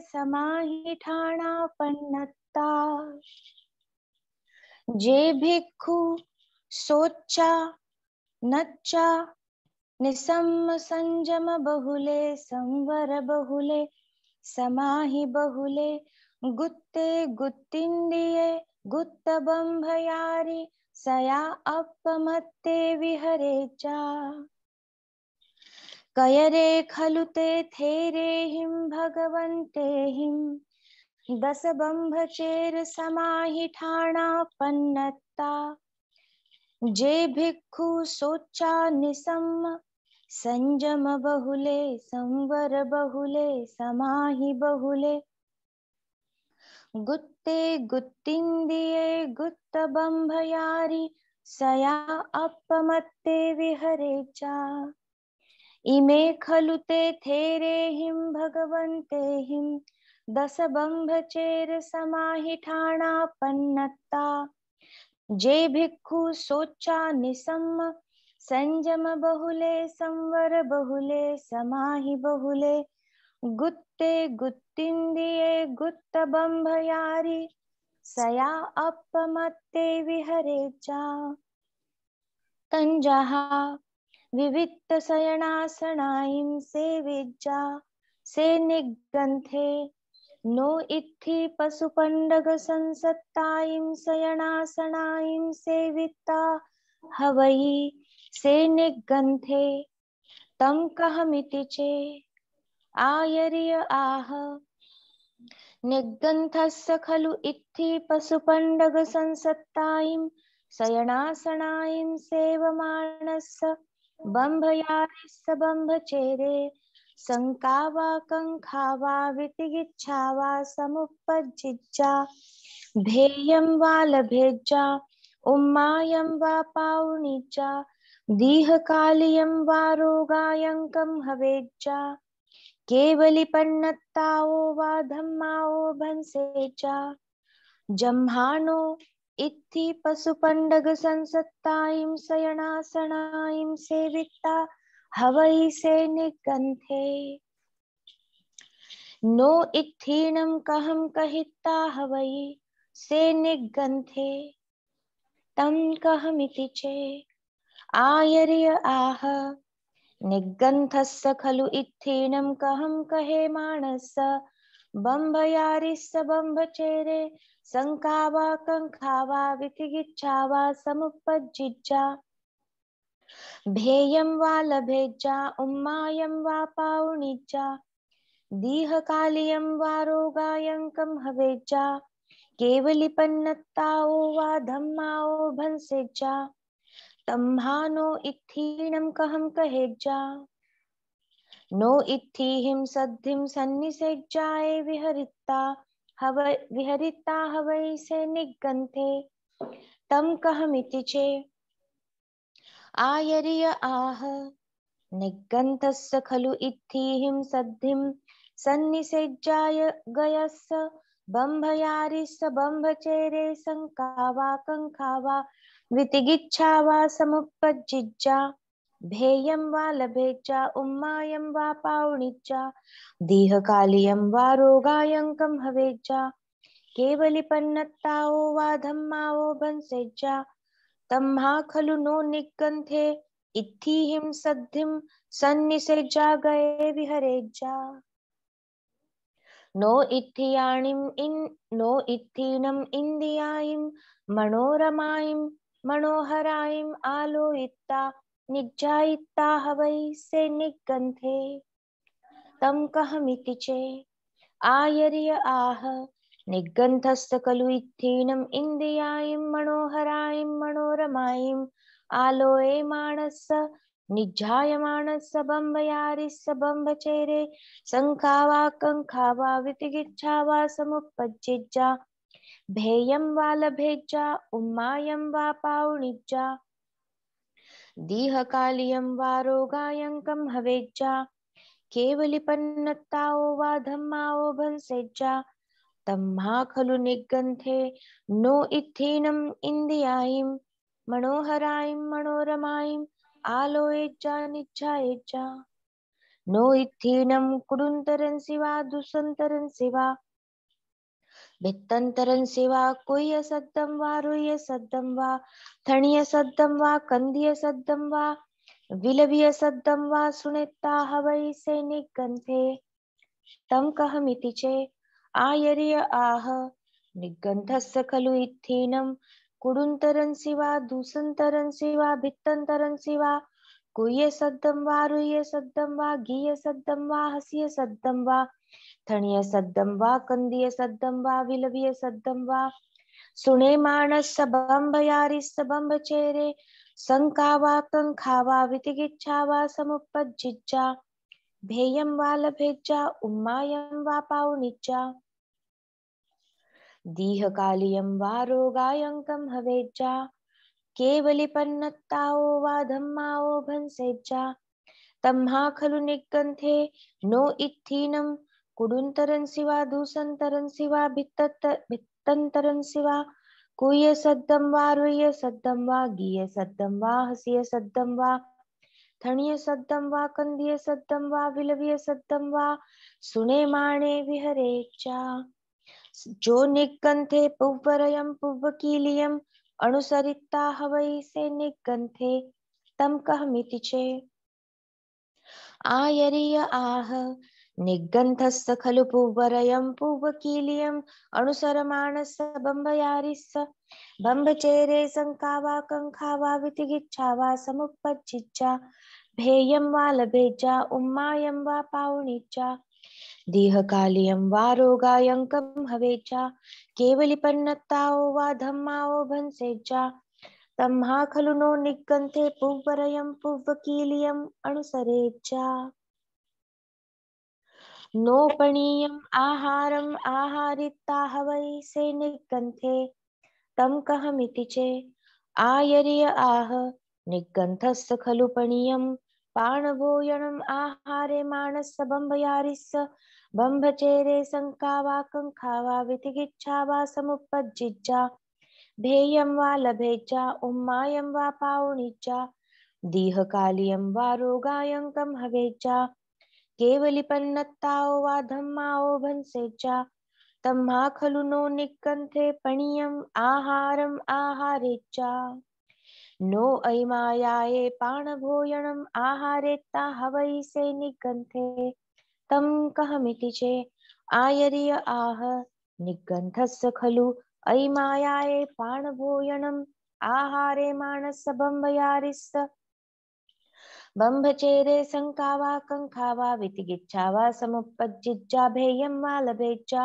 समाही ठाणापन्नता जे भिक्खु सोच्चा नच्चा निसम संजम बहुले संवर बहुले समाहि बहुले गुत्ते गुत्तिंदिये बंभयारी सया अपमत्ते विहरे चा कयरे खलु ते थेरे हिं भगवन्ते हिं दसबम्भचेरसमाहि ठाणापन्नत्ता जे भिक्खु सोच्चा निसम्म संजम बहुले संवर बहुले समाहि बहुले गुत्ते गुत्तिन्दिये गुत्तबम्भयारि सया अपमत्ते विहरे चा इमे खलु ते थेरेहिं भगवन्तेहिं दशबम्भचेरसमाहिठाणापन्नत्ता जे भिक्खु सोच्चा निसम्म संजम बहुले संवर बहुले समाहि बहुले गुत्ते गुत्तिन्दिये गुत्तबम्भयारि सया अपमत्ते विहरे च तञ्जहा विवित्तशयणासनायिं से विज्जा से निगन्थे नो इत्थि पशुपण्डगसंसत्तायिं शयणासनायिं सेविता हवयि से निगन्थे तं कहमिति चे आयर्य आह निगन्थस्य खलु इत्थि पशुपण्डगसंसत्तायिं शयणासनायिं सेवमाणस्य बंभ यारिस्स बंभ चेरे शंकावा कंखावा वितिगिच्छावा समुपजिज्जा ध्येयं वा लभेज्जा उम्मायं वा पावनिज्जा दीहकालियं वा रोगायङ्कं हवेज्जा केवलिपन्नत्ताओ वा धम्माओ भंसेज्जा जम्हानो इत्थि पशुपण्डगसंसत्तायीं शयणासनायीं सेविता हवै से निगन्धे नो इत्थीणं कहं कहिता हवै से निगन्धे तं कहमिति चे आयर्य आह निगन्धस्य खलु इत्थीणं कहं कहे माणस बम्भयारिस्स चेरे संकावा कंखावा वितिगिच्छावा समुपज्जिज्जा भेयं वा लभेज्जा उम्मायं वा पावुणिज्जा दीहकालियं वा रोगायङ्कं हवेज्जा केवलिपन्नत्ताओ वा धम्माओ भंसेज्जा तम्हानो इत्थीणं कहम कहेज्जा नो इत्थीहिं सद्धिं सन्निसज्जाये विहरिता हव विहरिता हवै से निगन्थे तं कहमिति चे आयरिय आह निगन्थस्य खलु इत्थीहिं सद्धिं सन्निसज्जाय गयस्य बम्भयारिस्य बम्भचेरे सङ्कावा कङ्खावा वितिगिच्छा वा समुपजिज्जा भेयम वा लभेच्चा उम्मायम वा पावणिच्चा कालियम वा रोगायङ्कं हवेच्चा केवलिपन्नत्तावो वा धम्मावो भंसेच्चा तम्हा खलु नो निग्गन्थे इत्थीहिं सद्धिं सन्निसेज्जा गये विहरेज्जा नो इत्थियाणिम् इन नो इत्थीनम् इन्दियायिं मनोरमायिं मनोहरायिम् आलोयिता निज्जायित्ताः वै से निगन्धे तं कहमिति चेत् आयर्य आह निगन्धस्य खलु इत्थीनम् इन्द्रियायं मनोहरायं मनोरमायम् आलोये माणस निज्जायमाणस्य बम्बयारिस्य बम्बचेरे शङ्खा वा कङ्खा वा वितिगिच्छा वा समुपज्जिज्जा भेयं वा लभेज्जा उम्मायं वा पावणिज्जा दीहकालियं वा रोगायङ्कं हवेज्जा केवलिपन्नत्ताओ वा धम्माओ भंसेज्जा तम्हा खलु निगंथे नो इत्थेनम् इन्दियायिं मनोहरायिं मनोरमायिम् आलोयज्जा निच्छायज्जा नो इत्थेनं कुडुन्तरंसि वा दुसन्तरंसि वा भित्तंतरन सेवा कोय सद्दम वा रुय सद्दम वा थणीय सद्दम वा कंदीय सद्दम वा विलवीय सद्दम वा सुनेत्ता हवै सैनिक गंथे तम कहमिति चे आयर्य आह निगंधस्य खलु इत्थीनम कुडुंतरन सिवा दूसंतरन सिवा भित्तंतरन सिवा कुय सद्दम वा रुय सद्दम वा गीय सद्दम वा हसीय सद्दम वा थणीय सद्दम वा कंदीय सद्दम वा विलवीय सद्दम वा सुने मानस सबम भयारी सबम चेरे संकावा कंखावा वितिगिच्छावा समुपज्जिज्जा भेयम वा लभेज्जा उम्मायम वा दीह कालियम वा रोगायङ्कं हवेज्जा केवलिपन्नत्ताओ वा धम्माओ भंसेज्जा तम्हा खलु निग्गन्थे नो इत्थीनम कुडुन्तरंसि वा कुय वा रुय वा गीय वा वा थणीय वा कंदीय वा विलवीय वा सुने माणे विहरे चा जो निगंथे पुव्वरयं पुव्वकीलियम् अनुसरिता हवई से निगंथे तम कहमिति चे आयरीय आह निगन्धस्य खलु पूवरयं पूवकीलियम् अनुसरमाणस्य बम्बयारिस्स बम्बचेरे शङ्का वा कङ्खा वा वितिगिच्छा वा समुपज्जिज्जा भेयं वा लभेज्जा वा वा धम्माओ तम्हा खलु नो निगन्थे पूवरयं पूवकीलियम् अनुसरेज्जा नोपणीयम् आहारम् आहारित्ताह वै सैनिग्गन्थे तं कहमिति चे आयर्य आह निग्गन्थस्स खलु पणीयं पाणभोयणम् आहारे माणस्स बम्भयारिस्स बम्भचेरे शङ्का वा कङ्खा वा वितिगिच्छा वा समुपज्जिज्जा भेयं वा लभेज्जा उम्मायं वा पावणिज्जा दीहकालियं वा रोगायङ्कं हवेज्जा ಕೇವಲಿ ಪನ್ನತ್ತಾವೋ ವಾ ಧಮ್ಮಾವೋ ಭನ್ಸೆಜ್ಜಾ ತಮ್ಮಾ ಖಲು ನೋ ನಿಕ್ಕಂಥೆ ಪಣಿಯಂ ಆಹಾರಂ ಆಹಾರೆಜ್ಜ ನೋ ಐಮಾಯಾಯೇ ಪಾಣಭೋಯಣಂ ಆಹಾರೆತ್ತ ಹವಯಿಸೆ ನಿಗ್ಗಂಥೆ ತಂ ಕಹಮಿತಿ ಚೇ ಆಯರಿಯ ಆಹ ನಿಗ್ಗಂಥಸ್ಸ ಖಲು ಐಮಾಯಾಯೇ ಪಾಣಭೋಯಣಂ ಆಹಾರೇ ಮಾಣಸ್ಸ ಬಂಬಯಾರಿಸ್ಸ बंभचेरे शङ्का वा कङ्खा वा वितिगिच्छा वा समुपज्जिज्जा भेयं वा लभेज्जा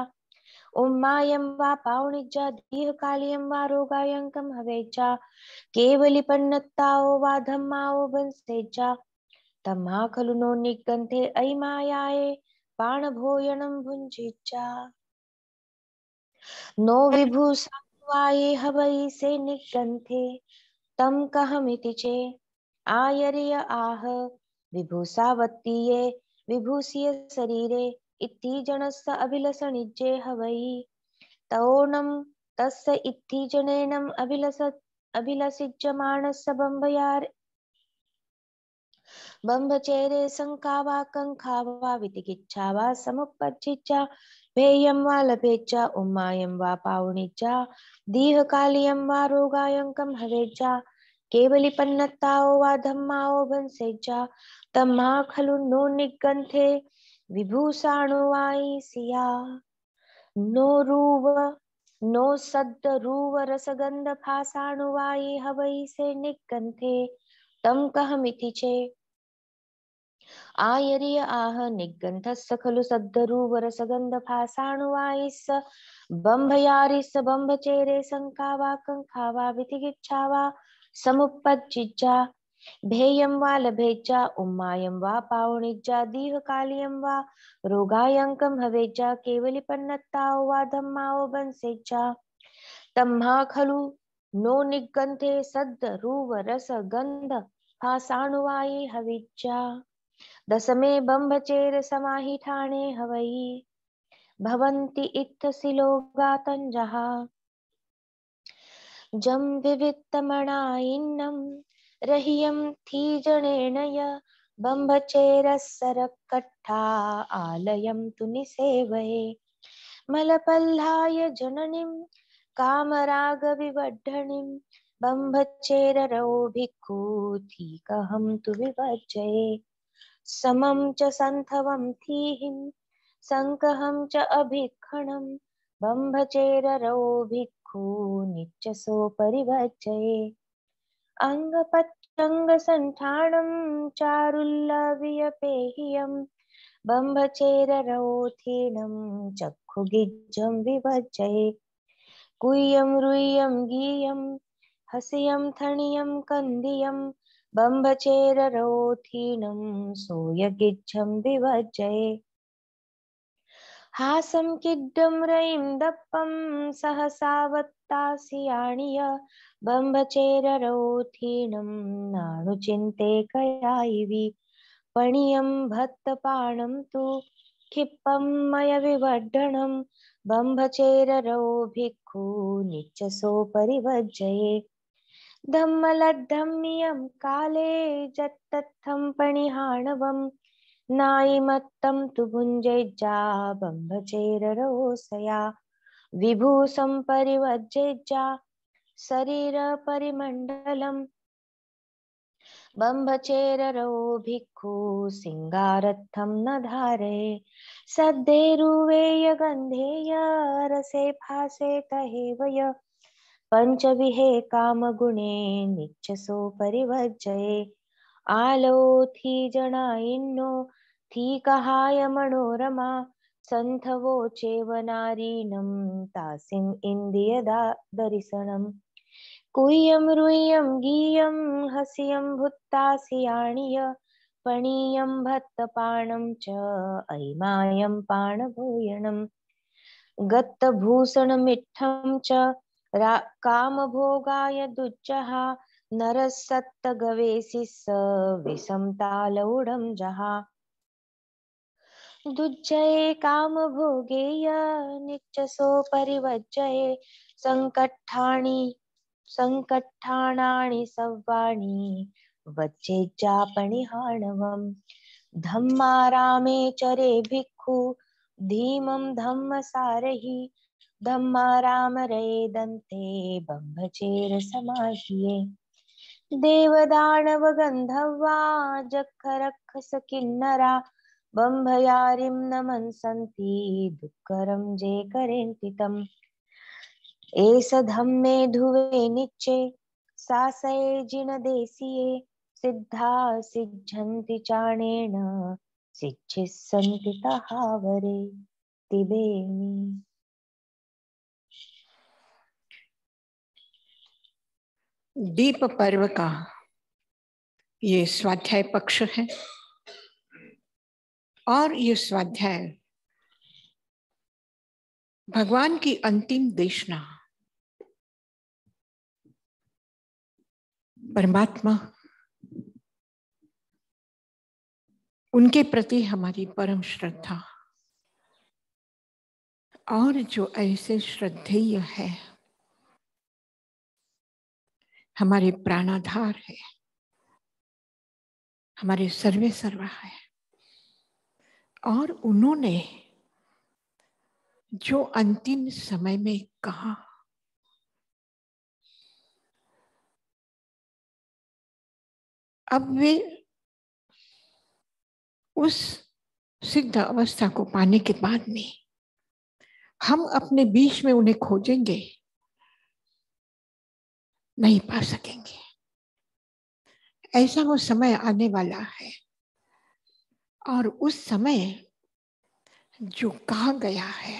उम्मायं वा पावणिज्जा दीर्घकालीयं वा रोगायङ्कं हवेज्जा केवलिपन्नत्ताओ वा धम्माओ वंसेज्जा तम्हा खलु नो निगन्थे अयि मायाये पाणभोयणं भुञ्जिज्जा नो विभूषा वाये हवै से निगन्थे तम कहमिति चे आयरिय आह विभूषावत्तीये विभूषीय शरीरे इति जनस्य अभिलषणिज्ये हवै तौनम तस्य इति जनेनम अभिलस अभिलषिज्यमाणस्य बम्बयार् बम्भचेरे शङ्का वा कङ्खा वा वितिकिच्छा वा समुपज्जिच्चा भेयं वा लभेच्चा उमायं वा पावणिच्चा दीर्घकालीयं वा रोगायङ्कं हवेच्चा केवली पन्नताओ वा धम्माओ भंसेजा तम्मा खलु नो निगंथे निगन्थे वाई सिया नो रूव नो सद्द रूव रसगंध फासाणु वाई हवई से निगंथे तम कहमिति चे आयरिय आह निगंथस्स खलु सद्धरूव रसगंध फासाणुवाईस बंभयारिस बंभचेरे संकावा कंखावा विधिगिच्छावा समुपज्जिज्जा भेयं वा लभेज्जा उम्मायं वा पावणिज्जा दीर्घकालीयं वा रोगायङ्कं हवेज्जा केवलिपन्नत्ताओ वा धम्माओ बंसेज्जा तम्हा खलु नो निगन्धे सद् रूव रस गंध फासाणुवायि हविज्जा दसमे बंभचेर समाहि ठाणे हवयि भवन्ति इत्थसिलोगातञ्जः जं विवित्तमणायिन्नं रहियं थीजणेनय बम्भचेरस्सरकट्ठा आलयं तु निसेवये मलपल्लाय जननीं कामरागविवढणीं बम्भचेररौभिक्कूथीकहं तु विवर्जये समं च सन्धवं थीहिं सङ्कहं च अभिक्षणं बम्भचेररौभिक् मुखो नित्यसो परिवचये अङ्गपत्रङ्गसण्ठाणं चारुल्लवियपेहियं बम्भचेररौथीणं चक्षुगिज्जं विभजये कुय्यं रुय्यं गीयं हसियं थणियं कन्दियं बम्भचेररौथीणं सोयगिज्जं विभजये हासं किड्डं रयिं दप्पं सहसावत्तासियाणिय बम्बचेररोथीणं नाणुचिन्ते कया इवि पणियं भत्तपाणं तु क्षिप्पं मयविवर्धनं बम्बचेररौ भिक्खु नित्यसोपरिवर्जये धम्मलद्धं काले जत्तत्थं पणिहाणवम् नायिमत्तं तु भुञ्जय्जा बंभचेररोसया विभूषं परिवज्जय्जा शरीरपरिमण्डलम् बम्भचेररौ भिक्खु सिङ्गारत्थं न धारे सद्धेरुवेय गन्धेय रसे भासे तहेवय पञ्चविहे कामगुणे नित्यसो परिवर्जये આલોથી જણાઈનો થી કહાય મનોરમા સંથવો ચેવનારીનમ તાસિમ ઇન્દિય દરિસણમ કુયમ રૂયમ ગીયમ હસિયમ ભૂત્તાસિયાણીય પણીયમ ભત્તપાણમ ચ ઐમાયમ પાણભૂયણમ ગત્તભૂષણમિઠ્ઠમ ચ કામભોગાય દુજ્જહા नरसत्तगवेसि स विसंतालौढं जहा दुज्जये कामभोगेय नित्यसोपरिवज्जये सङ्कट्ठाणि सङ्कट्ठाणानि सव्वाणि वच्चेज्जापणिहाणवम् धम्मारामे चरे भिक्खु धीमं धम्मसारहि धम्माराम दन्ते बम्भचेर देवदानव देवदानवगन्धर्वा जखरक्षकिन्नरा बंभयारिम नमन संती दुःकरं जे करेन्ति तम् एष धम्मे धुवे निच्चे जिन जिनदेशीये सिद्धा सिद्धन्ति चाणेन सिद्धिः सन्ति तहावरे तिबेमि दीप पर्व का ये स्वाध्याय पक्ष है और ये स्वाध्याय भगवान की अंतिम देशना परमात्मा उनके प्रति हमारी परम श्रद्धा और जो ऐसे श्रद्धेय है हमारे प्राणाधार है हमारे सर्वे सर्वा है और उन्होंने जो अंतिम समय में कहा अब वे उस सिद्ध अवस्था को पाने के बाद में हम अपने बीच में उन्हें खोजेंगे नहीं पा सकेंगे ऐसा वो समय आने वाला है और उस समय जो कहा गया है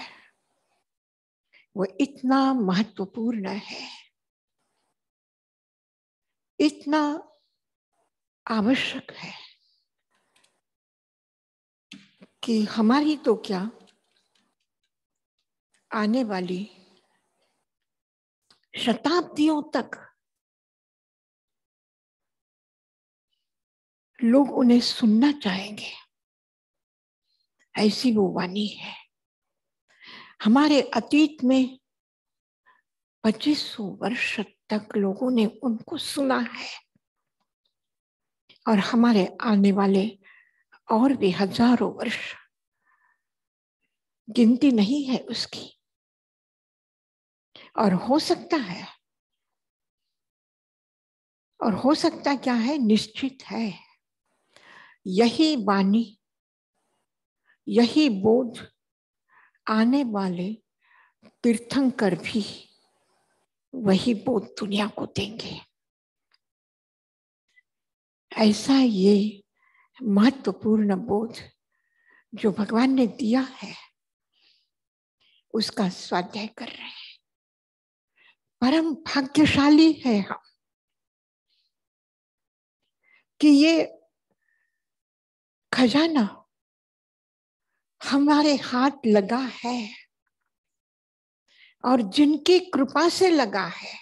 वो इतना महत्वपूर्ण है इतना आवश्यक है कि हमारी तो क्या आने वाली शताब्दियों तक लोग उन्हें सुनना चाहेंगे ऐसी वो वाणी है हमारे अतीत में पच्चीस वर्ष तक लोगों ने उनको सुना है और हमारे आने वाले और भी हजारों वर्ष गिनती नहीं है उसकी और हो सकता है और हो सकता क्या है निश्चित है यही वाणी यही बोध आने वाले तीर्थंकर भी वही बोध दुनिया को देंगे ऐसा ये महत्वपूर्ण बोध जो भगवान ने दिया है उसका स्वाध्याय कर रहे हैं परम भाग्यशाली है हम कि ये खजाना हमारे हाथ लगा है और जिनकी कृपा से लगा है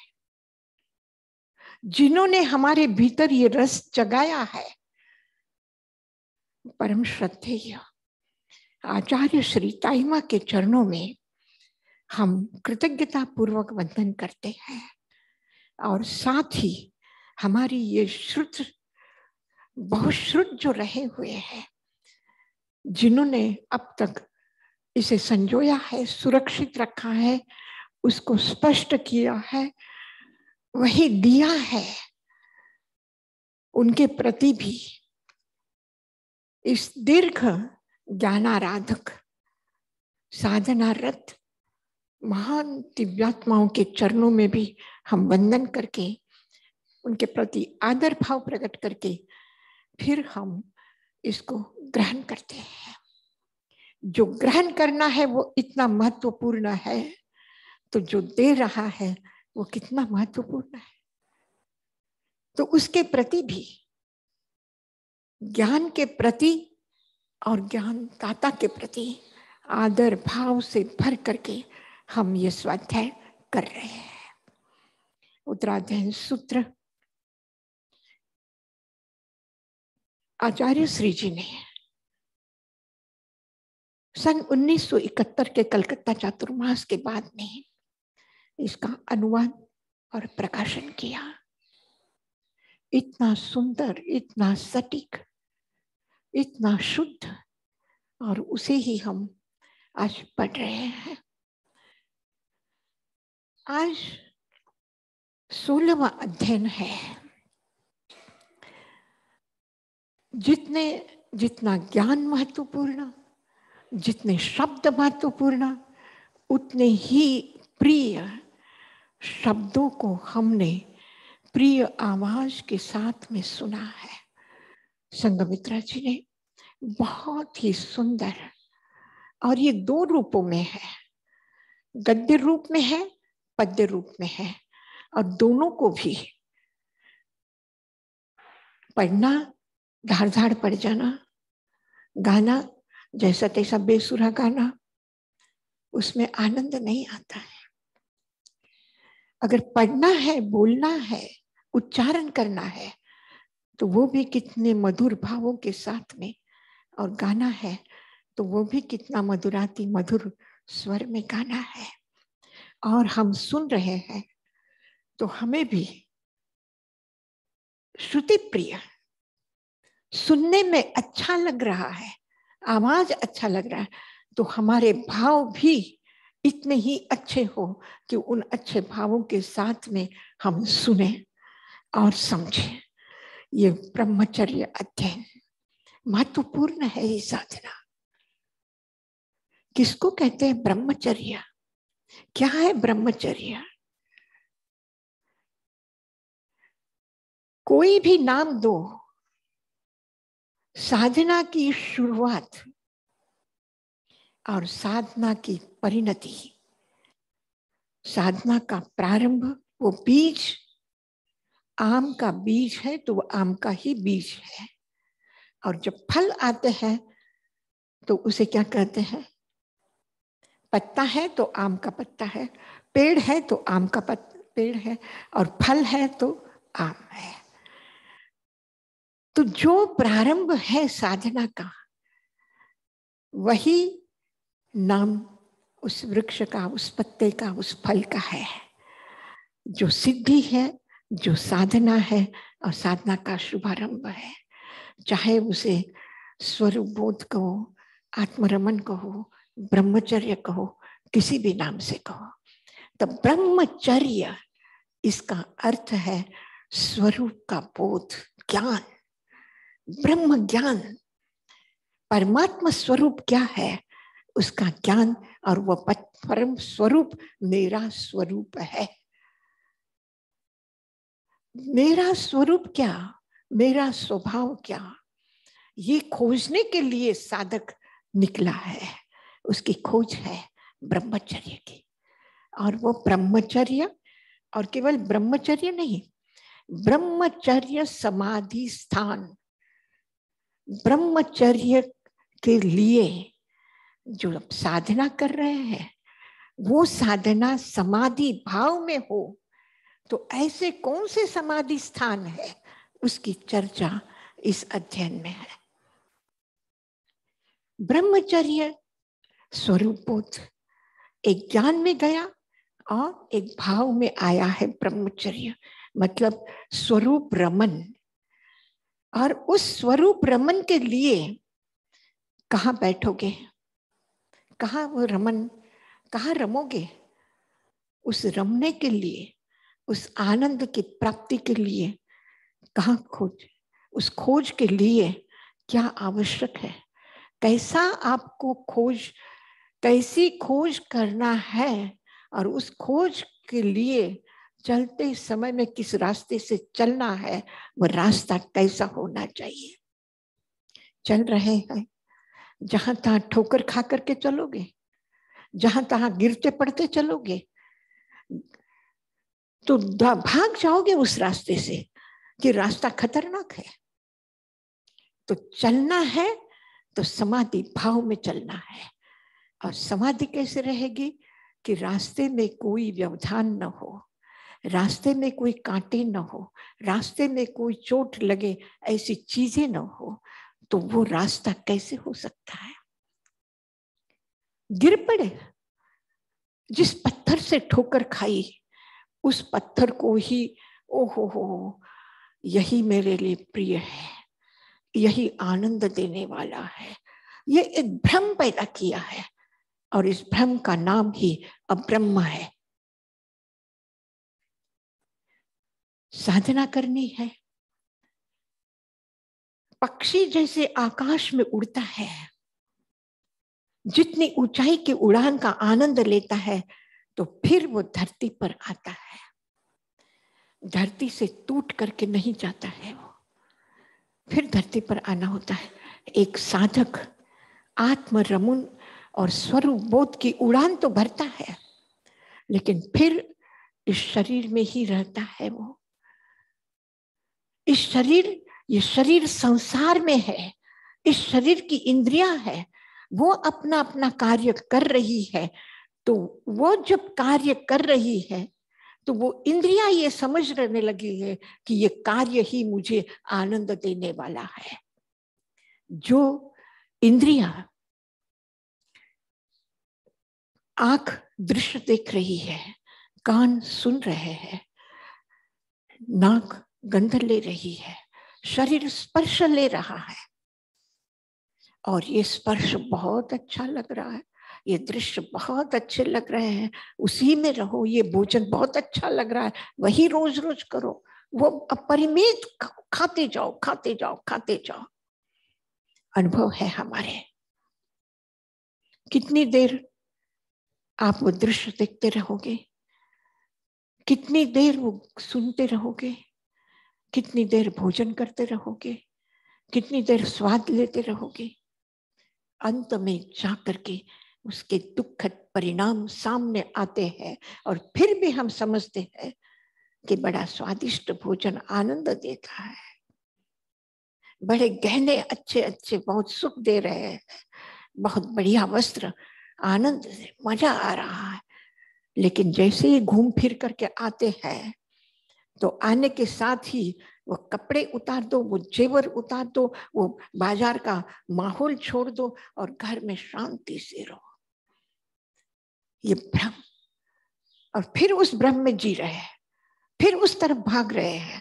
जिन्होंने हमारे भीतर ये रस जगाया है परम श्रद्धेय आचार्य श्री ताइमा के चरणों में हम कृतज्ञता पूर्वक वंदन करते हैं और साथ ही हमारी ये श्रुत बहुश्रुत जो रहे हुए हैं जिन्होंने अब तक इसे संजोया है सुरक्षित रखा है उसको स्पष्ट किया है वही दिया है उनके प्रति भी इस दीर्घ ज्ञानाराधक साधनारत महान दिव्यात्माओं के चरणों में भी हम वंदन करके उनके प्रति आदर भाव प्रकट करके फिर हम इसको ग्रहण करते हैं जो ग्रहण करना है वो इतना महत्वपूर्ण है तो जो दे रहा है वो कितना महत्वपूर्ण है तो उसके प्रति भी ज्ञान के प्रति और ज्ञान दाता के प्रति आदर भाव से भर करके हम ये स्वाध्याय कर रहे हैं उत्तराध्ययन सूत्र आचार्य श्री जी ने सन 1971 के कलकत्ता चातुर्मास के बाद में इसका अनुवाद और प्रकाशन किया इतना सुंदर इतना सटीक इतना शुद्ध और उसे ही हम आज पढ़ रहे हैं आज सोलहवा अध्ययन है जितने जितना ज्ञान महत्वपूर्ण जितने शब्द महत्वपूर्ण उतने ही प्रिय शब्दों को हमने प्रिय आवाज के साथ में सुना है संगमित्रा जी ने बहुत ही सुंदर और ये दो रूपों में है गद्य रूप में है पद्य रूप में है और दोनों को भी पढ़ना धार धार पड़ जाना गाना जैसा तैसा बेसुरा गाना उसमें आनंद नहीं आता है अगर पढ़ना है बोलना है उच्चारण करना है तो वो भी कितने मधुर भावों के साथ में और गाना है तो वो भी कितना मधुराती मधुर स्वर में गाना है और हम सुन रहे हैं तो हमें भी श्रुति प्रिय सुनने में अच्छा लग रहा है आवाज अच्छा लग रहा है तो हमारे भाव भी इतने ही अच्छे हो कि उन अच्छे भावों के साथ में हम सुने और समझें ये ब्रह्मचर्य अध्ययन महत्वपूर्ण है ये साधना किसको कहते हैं ब्रह्मचर्य क्या है ब्रह्मचर्य कोई भी नाम दो साधना की शुरुआत और साधना की परिणति साधना का प्रारंभ वो बीज आम का बीज है तो वो आम का ही बीज है और जब फल आते हैं तो उसे क्या कहते हैं पत्ता है तो आम का पत्ता है पेड़ है तो आम का पत्ता पेड़ है और फल है तो आम है तो जो प्रारंभ है साधना का वही नाम उस वृक्ष का उस पत्ते का उस फल का है जो सिद्धि है जो साधना है और साधना का शुभारंभ है चाहे उसे स्वरूप बोध कहो आत्मरमन कहो ब्रह्मचर्य कहो किसी भी नाम से कहो तो ब्रह्मचर्य इसका अर्थ है स्वरूप का बोध ज्ञान ब्रह्म ज्ञान परमात्मा स्वरूप क्या है उसका ज्ञान और वह परम स्वरूप मेरा स्वरूप है मेरा स्वरूप क्या मेरा स्वभाव क्या ये खोजने के लिए साधक निकला है उसकी खोज है ब्रह्मचर्य की और वो ब्रह्मचर्य और केवल ब्रह्मचर्य नहीं ब्रह्मचर्य समाधि स्थान ब्रह्मचर्य के लिए जो अब साधना कर रहे हैं वो साधना समाधि भाव में हो तो ऐसे कौन से समाधि स्थान है उसकी चर्चा इस अध्ययन में है ब्रह्मचर्य स्वरूप एक ज्ञान में गया और एक भाव में आया है ब्रह्मचर्य मतलब स्वरूप रमन और उस स्वरूप रमन के लिए कहाँ बैठोगे कहाँ वो रमन कहाँ रमोगे उस रमने के लिए उस आनंद की प्राप्ति के लिए कहाँ खोज उस खोज के लिए क्या आवश्यक है कैसा आपको खोज कैसी खोज करना है और उस खोज के लिए चलते समय में किस रास्ते से चलना है वह रास्ता कैसा होना चाहिए चल रहे हैं जहां तहां ठोकर खा करके चलोगे जहां तहां गिरते पड़ते चलोगे तो भाग जाओगे उस रास्ते से कि रास्ता खतरनाक है तो चलना है तो समाधि भाव में चलना है और समाधि कैसे रहेगी कि रास्ते में कोई व्यवधान न हो रास्ते में कोई कांटे न हो रास्ते में कोई चोट लगे ऐसी चीजें न हो तो वो रास्ता कैसे हो सकता है गिर पड़े जिस पत्थर से ठोकर खाई उस पत्थर को ही ओहो हो यही मेरे लिए प्रिय है यही आनंद देने वाला है ये एक भ्रम पैदा किया है और इस भ्रम का नाम ही अब्रह्म है साधना करनी है पक्षी जैसे आकाश में उड़ता है जितनी ऊंचाई की उड़ान का आनंद लेता है तो फिर वो धरती पर आता है धरती से टूट करके नहीं जाता है वो फिर धरती पर आना होता है एक साधक आत्म रमुन और स्वरूप बोध की उड़ान तो भरता है लेकिन फिर इस शरीर में ही रहता है वो इस शरीर ये शरीर संसार में है इस शरीर की इंद्रिया है वो अपना अपना कार्य कर रही है तो वो जब कार्य कर रही है तो वो इंद्रिया ये समझ रहने लगी है कि ये कार्य ही मुझे आनंद देने वाला है जो इंद्रिया आंख दृश्य देख रही है कान सुन रहे हैं नाक गंध ले रही है शरीर स्पर्श ले रहा है और ये स्पर्श बहुत अच्छा लग रहा है ये दृश्य बहुत अच्छे लग रहे हैं उसी में रहो ये भोजन बहुत अच्छा लग रहा है वही रोज रोज करो वो अपरिमित खाते जाओ खाते जाओ खाते जाओ अनुभव है हमारे कितनी देर आप वो दृश्य देखते रहोगे कितनी देर वो सुनते रहोगे कितनी देर भोजन करते रहोगे कितनी देर स्वाद लेते रहोगे अंत में जा करके उसके दुखद परिणाम सामने आते हैं और फिर भी हम समझते हैं कि बड़ा स्वादिष्ट भोजन आनंद देता है बड़े गहने अच्छे अच्छे बहुत सुख दे रहे हैं बहुत बढ़िया वस्त्र आनंद मजा आ रहा है लेकिन जैसे ही घूम फिर करके आते हैं तो आने के साथ ही वो कपड़े उतार दो वो जेवर उतार दो वो बाजार का माहौल छोड़ दो और घर में शांति से रहो ये भ्रम और फिर उस भ्रम में जी रहे हैं फिर उस तरफ भाग रहे हैं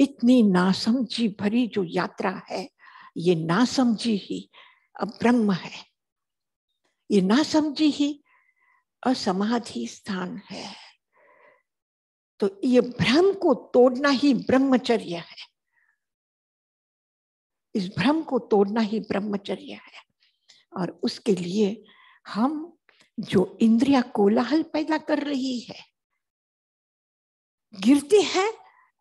इतनी नासमझी भरी जो यात्रा है ये नासमझी ही अब्रह्म ब्रह्म है ये नासमझी ही असमाधि स्थान है तो ये भ्रम को तोड़ना ही ब्रह्मचर्य है इस भ्रम को तोड़ना ही ब्रह्मचर्य है और उसके लिए हम जो इंद्रिया कोलाहल पैदा कर रही है गिरते हैं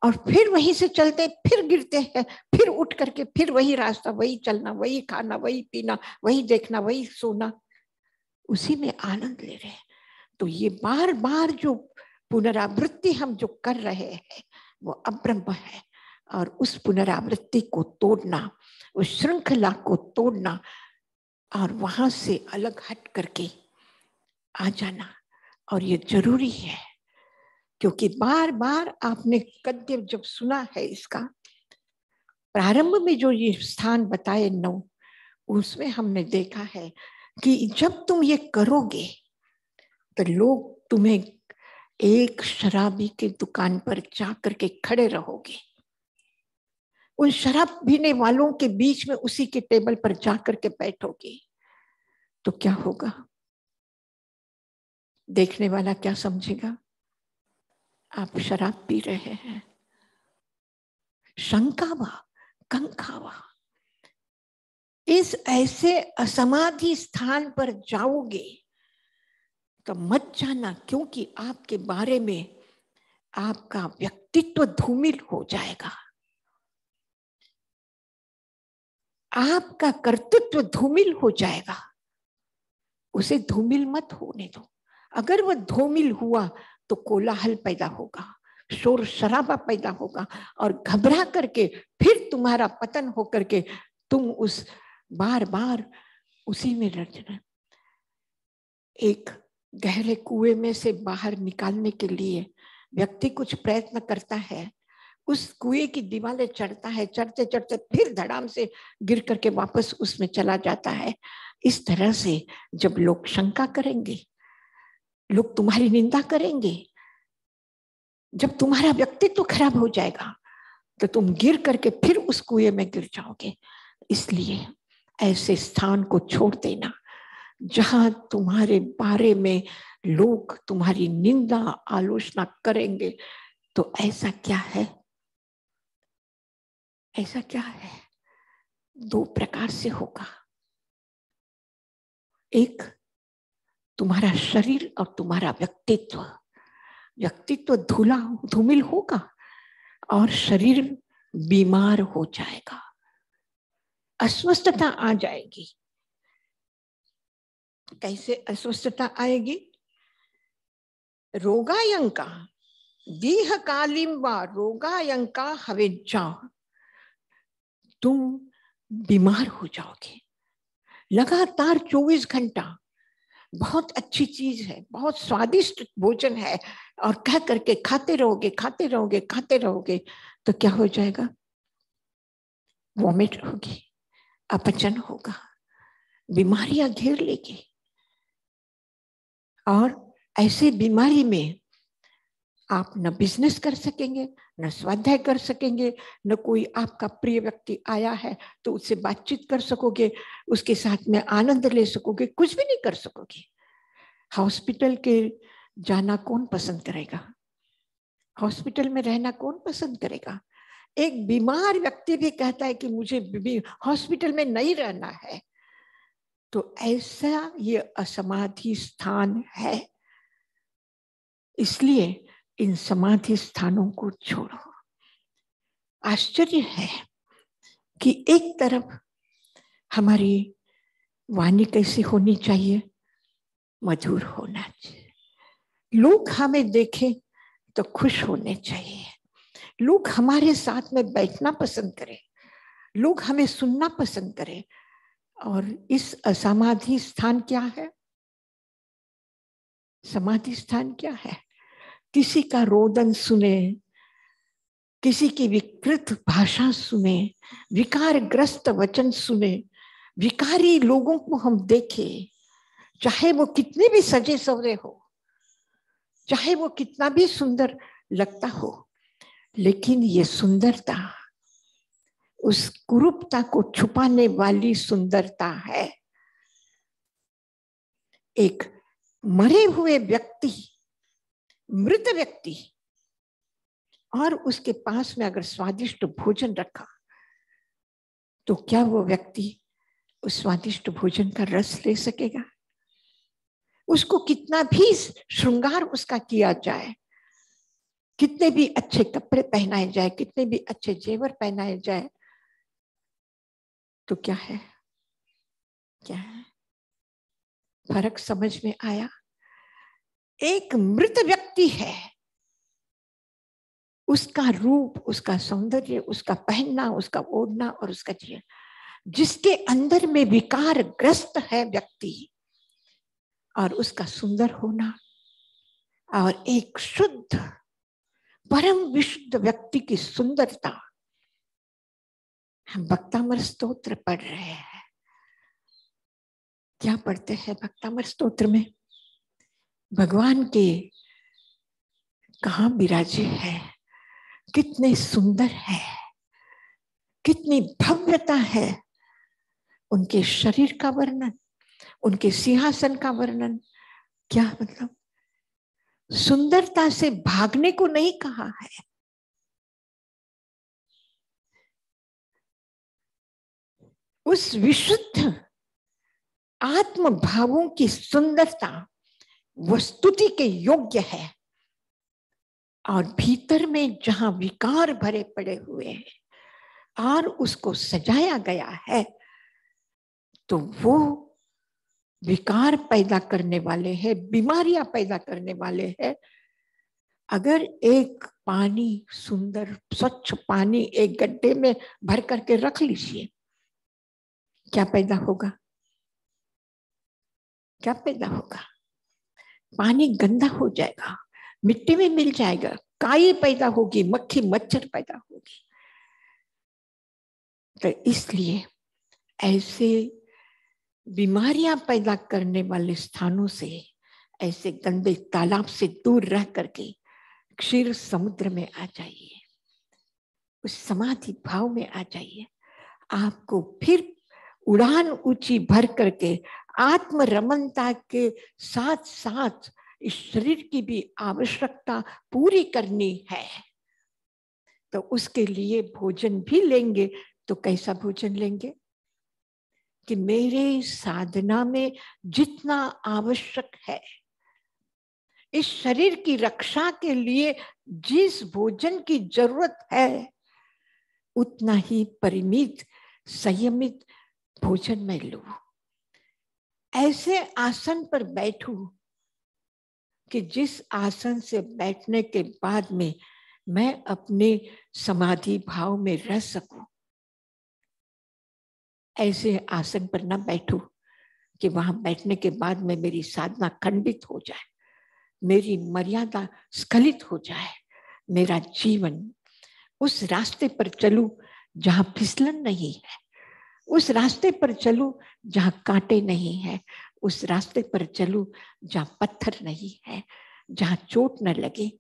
और फिर वहीं से चलते फिर गिरते हैं फिर उठ करके फिर वही रास्ता वही चलना वही खाना वही पीना वही देखना वही सोना उसी में आनंद ले रहे हैं तो ये बार बार जो पुनरावृत्ति हम जो कर रहे हैं वो अब्रह्म है और उस पुनरावृत्ति को तोड़ना उस श्रृंखला को तोड़ना और वहां से अलग हट करके आ जाना और ये जरूरी है क्योंकि बार बार आपने गद्य जब सुना है इसका प्रारंभ में जो ये स्थान बताए नौ उसमें हमने देखा है कि जब तुम ये करोगे तो लोग तुम्हें एक शराबी की दुकान पर जाकर के खड़े रहोगे उन शराब पीने वालों के बीच में उसी के टेबल पर जाकर के बैठोगे तो क्या होगा देखने वाला क्या समझेगा आप शराब पी रहे हैं शंकावा कंकावा इस ऐसे असमाधि स्थान पर जाओगे तो मत जाना क्योंकि आपके बारे में आपका व्यक्तित्व धूमिल हो जाएगा आपका कर्तृत्व धूमिल हो जाएगा उसे धूमिल मत होने दो अगर वह धूमिल हुआ तो कोलाहल पैदा होगा शोर शराबा पैदा होगा और घबरा करके फिर तुम्हारा पतन हो करके तुम उस बार बार उसी में रचना एक गहरे कुएं में से बाहर निकालने के लिए व्यक्ति कुछ प्रयत्न करता है उस कुएं की दीवारें चढ़ता है चढ़ते चढ़ते फिर धड़ाम से गिर करके वापस उसमें चला जाता है इस तरह से जब लोग शंका करेंगे लोग तुम्हारी निंदा करेंगे जब तुम्हारा व्यक्तित्व तो खराब हो जाएगा तो तुम गिर करके फिर उस कुएं में गिर जाओगे इसलिए ऐसे स्थान को छोड़ देना जहां तुम्हारे बारे में लोग तुम्हारी निंदा आलोचना करेंगे तो ऐसा क्या है ऐसा क्या है दो प्रकार से होगा एक तुम्हारा शरीर और तुम्हारा व्यक्तित्व व्यक्तित्व धूला धूमिल होगा और शरीर बीमार हो जाएगा अस्वस्थता आ जाएगी कैसे अस्वस्थता आएगी रोगायंका देह कालीम व रोगायंका हवे जाओ तुम बीमार हो जाओगे लगातार 24 घंटा बहुत अच्छी चीज है बहुत स्वादिष्ट भोजन है और कह करके खाते रहोगे खाते रहोगे खाते रहोगे तो क्या हो जाएगा वॉमिट होगी अपचन होगा बीमारियां घेर लेगी और ऐसे बीमारी में आप न बिजनेस कर सकेंगे न स्वाध्याय कर सकेंगे न कोई आपका प्रिय व्यक्ति आया है तो उससे बातचीत कर सकोगे उसके साथ में आनंद ले सकोगे कुछ भी नहीं कर सकोगे हॉस्पिटल के जाना कौन पसंद करेगा हॉस्पिटल में रहना कौन पसंद करेगा एक बीमार व्यक्ति भी कहता है कि मुझे हॉस्पिटल में नहीं रहना है तो ऐसा ये असमाधि स्थान है इसलिए इन समाधि स्थानों को छोड़ो आश्चर्य है कि एक तरफ हमारी वाणी कैसी होनी चाहिए मधुर होना चाहिए लोग हमें देखें तो खुश होने चाहिए लोग हमारे साथ में बैठना पसंद करें लोग हमें सुनना पसंद करें और इस समाधि स्थान क्या है समाधि स्थान क्या है किसी का रोदन सुने किसी की विकृत भाषा सुने विकार ग्रस्त वचन सुने विकारी लोगों को हम देखे चाहे वो कितने भी सजे सवरे हो चाहे वो कितना भी सुंदर लगता हो लेकिन ये सुंदरता उस कुरूपता को छुपाने वाली सुंदरता है एक मरे हुए व्यक्ति मृत व्यक्ति और उसके पास में अगर स्वादिष्ट भोजन रखा तो क्या वो व्यक्ति उस स्वादिष्ट भोजन का रस ले सकेगा उसको कितना भी श्रृंगार उसका किया जाए कितने भी अच्छे कपड़े पहनाए जाए कितने भी अच्छे जेवर पहनाए जाए तो क्या है क्या है फर्क समझ में आया एक मृत व्यक्ति है उसका रूप उसका सौंदर्य उसका पहनना उसका ओढ़ना और उसका जीवन जिसके अंदर में विकार ग्रस्त है व्यक्ति और उसका सुंदर होना और एक शुद्ध परम विशुद्ध व्यक्ति की सुंदरता हम भक्तामर स्तोत्र पढ़ रहे हैं क्या पढ़ते हैं भक्तामर स्तोत्र में भगवान के कहा विराजे है कितने सुंदर है कितनी भव्यता है उनके शरीर का वर्णन उनके सिंहासन का वर्णन क्या मतलब सुंदरता से भागने को नहीं कहा है उस विशुद्ध आत्म भावों की सुंदरता वस्तुति के योग्य है और भीतर में जहां विकार भरे पड़े हुए हैं और उसको सजाया गया है तो वो विकार पैदा करने वाले हैं बीमारियां पैदा करने वाले हैं अगर एक पानी सुंदर स्वच्छ पानी एक गड्ढे में भर करके रख लीजिए क्या पैदा होगा क्या पैदा होगा पानी गंदा हो जाएगा मिट्टी में मिल जाएगा काई पैदा होगी मक्खी मच्छर पैदा होगी तो इसलिए ऐसे बीमारियां पैदा करने वाले स्थानों से ऐसे गंदे तालाब से दूर रह करके क्षीर समुद्र में आ जाइए उस समाधि भाव में आ जाइए आपको फिर उड़ान ऊंची भर करके आत्म रमनता के साथ साथ इस शरीर की भी आवश्यकता पूरी करनी है तो उसके लिए भोजन भी लेंगे तो कैसा भोजन लेंगे कि मेरे साधना में जितना आवश्यक है इस शरीर की रक्षा के लिए जिस भोजन की जरूरत है उतना ही परिमित संयमित भोजन में लू ऐसे आसन पर बैठू कि जिस आसन से बैठने के बाद में मैं अपने समाधि भाव में रह सकू ऐसे आसन पर ना बैठू कि वहां बैठने के बाद में मेरी साधना खंडित हो जाए मेरी मर्यादा स्खलित हो जाए मेरा जीवन उस रास्ते पर चलू जहां फिसलन नहीं है उस रास्ते पर चलू जहाँ कांटे नहीं है उस रास्ते पर चलू जहाँ पत्थर नहीं है जहाँ चोट न लगे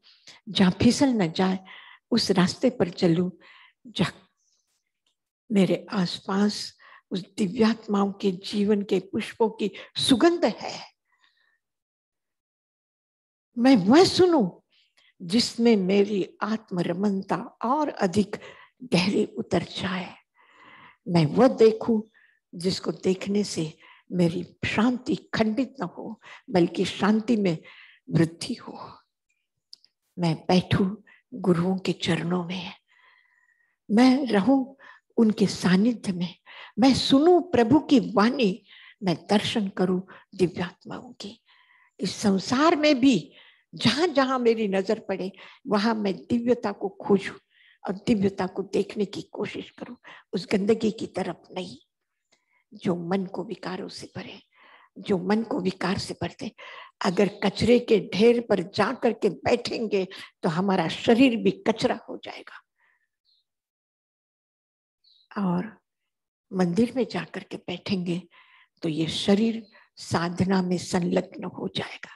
जहाँ फिसल न जाए उस रास्ते पर चलू जहाँ मेरे आसपास उस दिव्यात्माओं के जीवन के पुष्पों की सुगंध है मैं वह सुनू जिसमें मेरी आत्मरमनता और अधिक गहरी उतर जाए मैं वह देखूं जिसको देखने से मेरी शांति खंडित न हो बल्कि शांति में वृद्धि हो मैं बैठूं गुरुओं के चरणों में मैं रहूं उनके सानिध्य में मैं सुनूं प्रभु की वाणी मैं दर्शन करूं दिव्यात्माओं की इस संसार में भी जहां जहां मेरी नजर पड़े वहां मैं दिव्यता को खोजूं और दिव्यता को देखने की कोशिश करो उस गंदगी की तरफ नहीं जो मन को विकारों से भरे जो मन को विकार से भरते अगर कचरे के ढेर पर जा करके बैठेंगे तो हमारा शरीर भी कचरा हो जाएगा और मंदिर में जाकर के बैठेंगे तो ये शरीर साधना में संलग्न हो जाएगा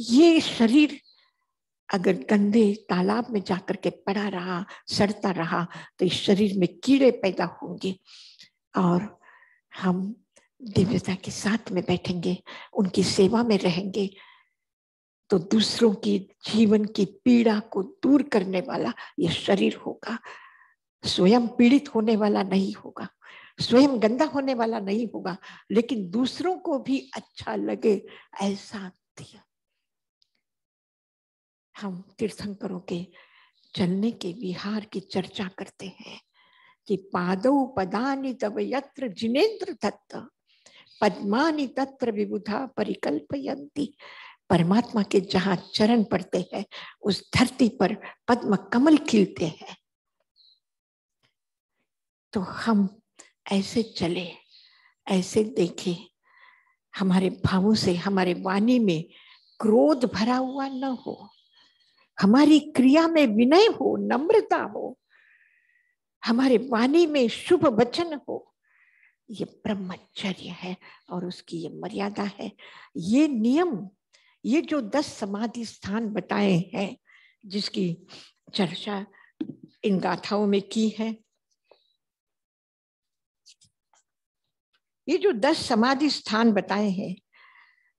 ये शरीर अगर गंदे तालाब में जाकर के पड़ा रहा सड़ता रहा तो इस शरीर में कीड़े पैदा होंगे और हम दिव्यता के साथ में बैठेंगे उनकी सेवा में रहेंगे तो दूसरों की जीवन की पीड़ा को दूर करने वाला ये शरीर होगा स्वयं पीड़ित होने वाला नहीं होगा स्वयं गंदा होने वाला नहीं होगा लेकिन दूसरों को भी अच्छा लगे ऐसा दिया हम तीर्थंकरों के चलने के विहार की चर्चा करते हैं कि पादौ पदानी तब यत्र जिनेन्द्र दत्त पद्मानि तत्र विबुधा परिकल्पयंती परमात्मा के जहाँ चरण पड़ते हैं उस धरती पर पद्म कमल खिलते हैं तो हम ऐसे चले ऐसे देखे हमारे भावों से हमारे वाणी में क्रोध भरा हुआ न हो हमारी क्रिया में विनय हो नम्रता हो हमारे वाणी में शुभ वचन हो ये ब्रह्मचर्य है और उसकी ये मर्यादा है ये नियम ये जो दस समाधि स्थान बताए हैं जिसकी चर्चा इन गाथाओं में की है ये जो दस समाधि स्थान बताए हैं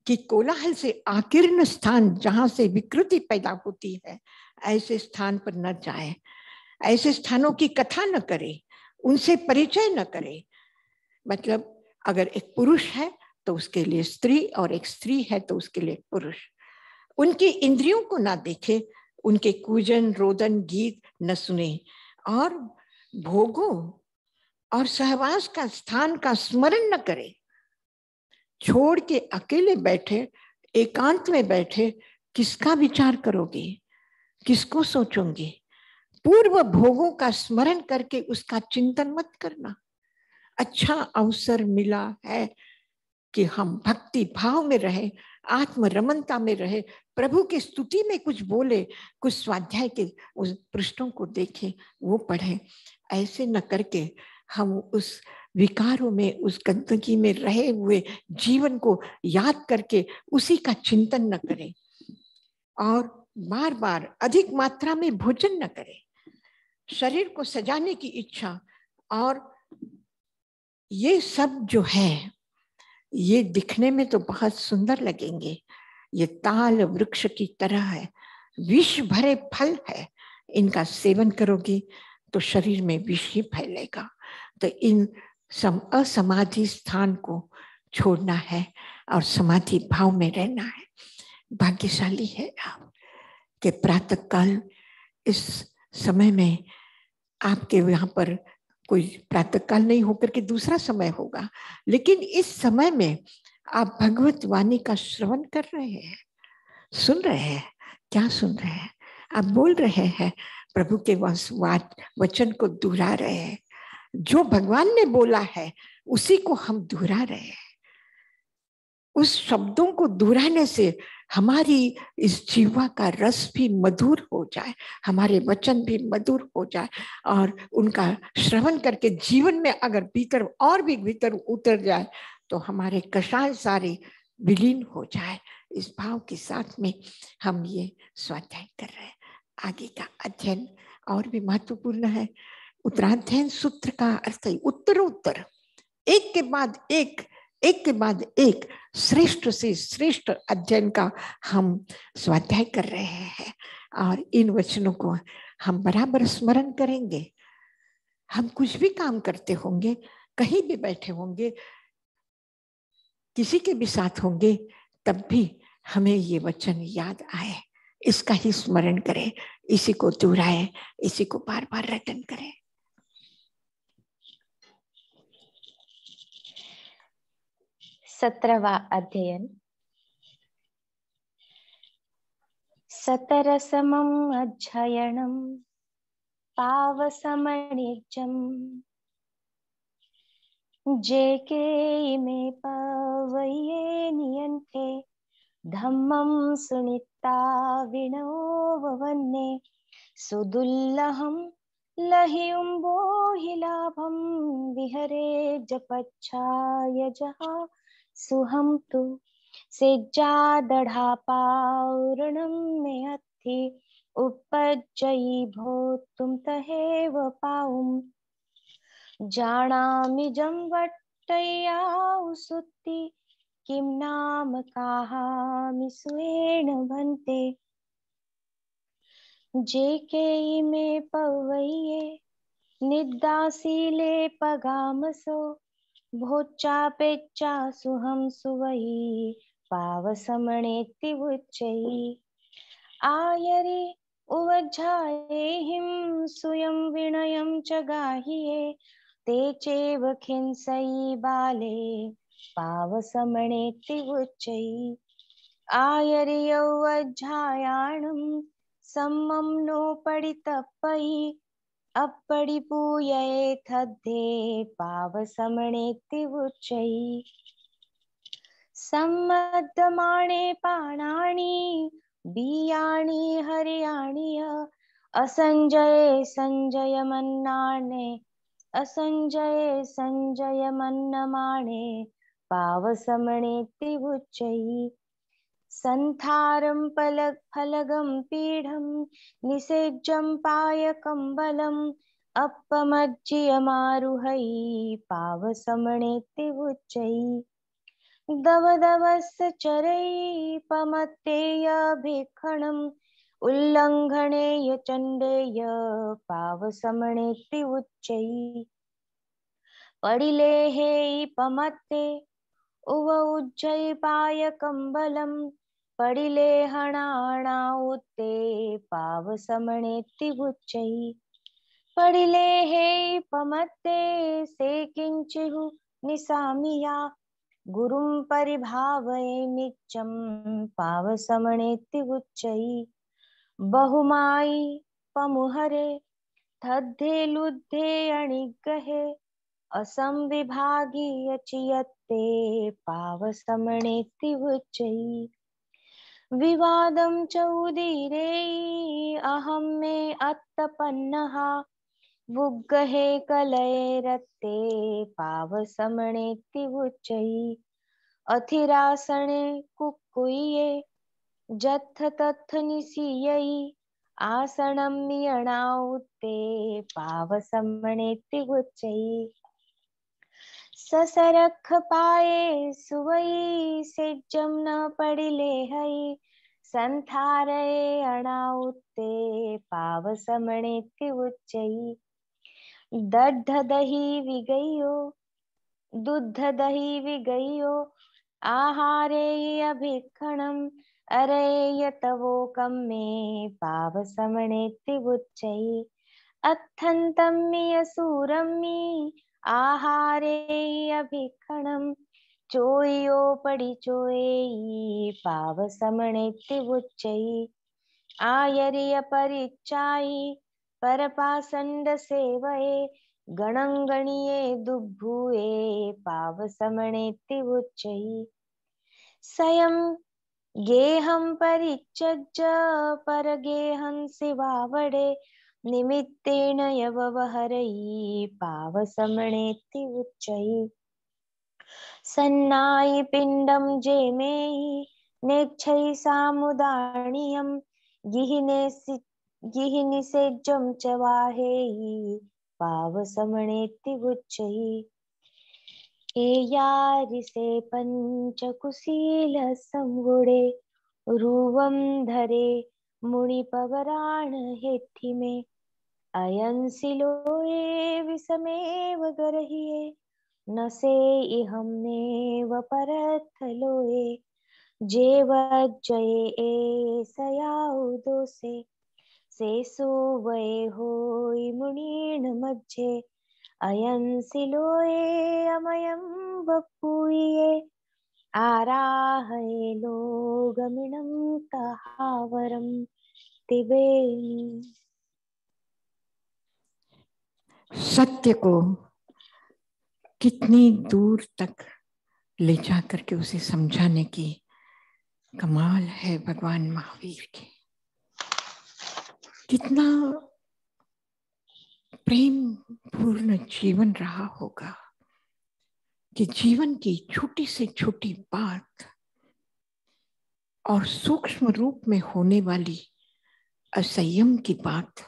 कि कोलाहल से आकीर्ण स्थान जहां से विकृति पैदा होती है ऐसे स्थान पर न जाए ऐसे स्थानों की कथा न करे उनसे परिचय न करे मतलब अगर एक पुरुष है तो उसके लिए स्त्री और एक स्त्री है तो उसके लिए पुरुष उनकी इंद्रियों को ना देखे उनके कूजन रोदन गीत न सुने और भोगों और सहवास का स्थान का स्मरण न करे छोड़ के अकेले बैठे एकांत में बैठे किसका विचार करोगे किसको सोचोगे पूर्व भोगों का स्मरण करके उसका चिंतन मत करना अच्छा अवसर मिला है कि हम भक्ति भाव में रहे आत्म रमनता में रहे प्रभु की स्तुति में कुछ बोले कुछ स्वाध्याय के उस पृष्ठों को देखें वो पढ़े ऐसे न करके हम उस विकारों में उस गंदगी में रहे हुए जीवन को याद करके उसी का चिंतन न करें और बार बार अधिक मात्रा में भोजन न करें शरीर को सजाने की इच्छा और ये सब जो है ये दिखने में तो बहुत सुंदर लगेंगे ये ताल वृक्ष की तरह है विष भरे फल है इनका सेवन करोगे तो शरीर में विष ही फैलेगा तो इन सम असमाधि स्थान को छोड़ना है और समाधि भाव में रहना है भाग्यशाली है आप के प्रातः काल इस समय में आपके यहाँ पर कोई प्रातः काल नहीं होकर के दूसरा समय होगा लेकिन इस समय में आप भगवत वाणी का श्रवण कर रहे हैं सुन रहे हैं क्या सुन रहे हैं आप बोल रहे हैं प्रभु के वचन को दोहरा रहे हैं जो भगवान ने बोला है उसी को हम दोहरा रहे हैं उस शब्दों को दोहराने से हमारी इस जीवा का रस भी मधुर हो जाए हमारे वचन भी मधुर हो जाए और उनका श्रवण करके जीवन में अगर भीतर और भी भीतर उतर जाए तो हमारे कषाय सारे विलीन हो जाए इस भाव के साथ में हम ये स्वाध्याय कर रहे हैं आगे का अध्ययन और भी महत्वपूर्ण है उत्तराध्यायन सूत्र का अर्थ उत्तर उत्तर एक के बाद एक एक के बाद एक श्रेष्ठ से श्रेष्ठ अध्ययन का हम स्वाध्याय कर रहे हैं और इन वचनों को हम बराबर स्मरण करेंगे हम कुछ भी काम करते होंगे कहीं भी बैठे होंगे किसी के भी साथ होंगे तब भी हमें ये वचन याद आए इसका ही स्मरण करें इसी को दोहराए इसी को बार बार रटन करें सत्रहवा अध्ययन सतरसमम् अध्ययनम् पावसमणिजम् जे के इमे पवये नियंते धम्मं सुनिता विणो भवन्ने सुदुल्लहं लहियुम्बो हि लाभं विहरे जपच्छायजः सुहम तु सेज्जादढापावृणं मे अथि उपजयि भोक्तुं तहेव पावुम् जानामि जं जम उसुत्ति किं नाम भन्ते जे केयि मे पवय्ये निद्दासीले पगामसो भोच्चापेच्चासुहं सुवयि पावसमणेत्युच्चैः आयरे उवज्झायेहिं सुयं विनयं च गाहिये ते चेव खिंसयि बाले पावसमणेत्युच्चैः आयर्यौवज्झायाणं सम्मम्नो पडितपयि अपरिपूयेथद्धे पावसमणेक्तिवुच्चैः सम्मद्यमाणे पाणानि बीयाणि हरियाणि असञ्जये सञ्जय मन्नाणे असञ्जये सञ्जय मन्नमाणे पावसमणेक्तिवुच्चैः सन्थारं पलग फलगं पीढं निषेज्यं पायकम्बलम् अप्पमज्जियमारुहै पावसमणेत्तिवुच्चै दवदवस्य चरैपमत्तेयभिखणम् उल्लङ्घनेय चण्डेय पावसमणेति उच्चै पडिलेहेयि पमत्ते उव उज्जै पायकम्बलम् पडिले हणाणा उते पाव समणे तिगुच्चै पडिले हे पमते से किंचिहु निसामिया गुरुं परिभावये समणे पावसमणेत्युच्चै बहुमाई पमुहरे थद्धे लुद्धे अणिगहे असंविभागीयचियत्ते पावसमणेत्युच्चै विवादं चौदिरे अहम मे अत्तपन्नः वुग्गहे कलयेरत्ते पावसमणेत्तिवुच्चैः अथिरासणे कुक्कुय्ये जत्थतत्थनिसीयै आसनं पावसमणे पावसमणेत्तिगुच्चैः ससरख पाए सुवई से जम न पड़िले हई संथारे अणाउते पाव ति उच्चई दद्ध दही विगयो दुग्ध दही विगयो आहारे अभिक्षणम् अरे यतवो कम्मे पाव समणे ति मि अथंतम्मी असूरम्मी આહારે અભિખણમ ચોયો પડી ચોયી પાવ સમણે તિવુચ્ચઈ આયરિય પરિચાઈ પરપાસંડ સેવયે ગણંગણીએ દુભુએ પાવ સમણે તિવુચ્ચઈ સયમ गेहं परित्यज्य परगेहं शिवावडे निमित्तेन यववहरयी पावसमणेति उच्चैः सन्नायि पिण्डं जेमेयि नेक्षै सामुदाणीयं गिहिनिसेज्जं च वाहेयि पावसमणेति उच्चैः हेयारिसे पञ्चकुशीलसंगुणे धरे मुनिपवराण हेत्थि मे अयंसिलोये विषमेव गरहिये न से इहमनेव परथलोये जेवज्जये ए सयाउदोसे सेसु वये होयि मुनीण मज्जे अयंसिलोये अमयं वपूये आराहये लोगमिणं कहावरं तिबे सत्य को कितनी दूर तक ले जा करके उसे समझाने की कमाल है भगवान महावीर की कितना प्रेम पूर्ण जीवन रहा होगा कि जीवन की छोटी से छोटी बात और सूक्ष्म रूप में होने वाली असंयम की बात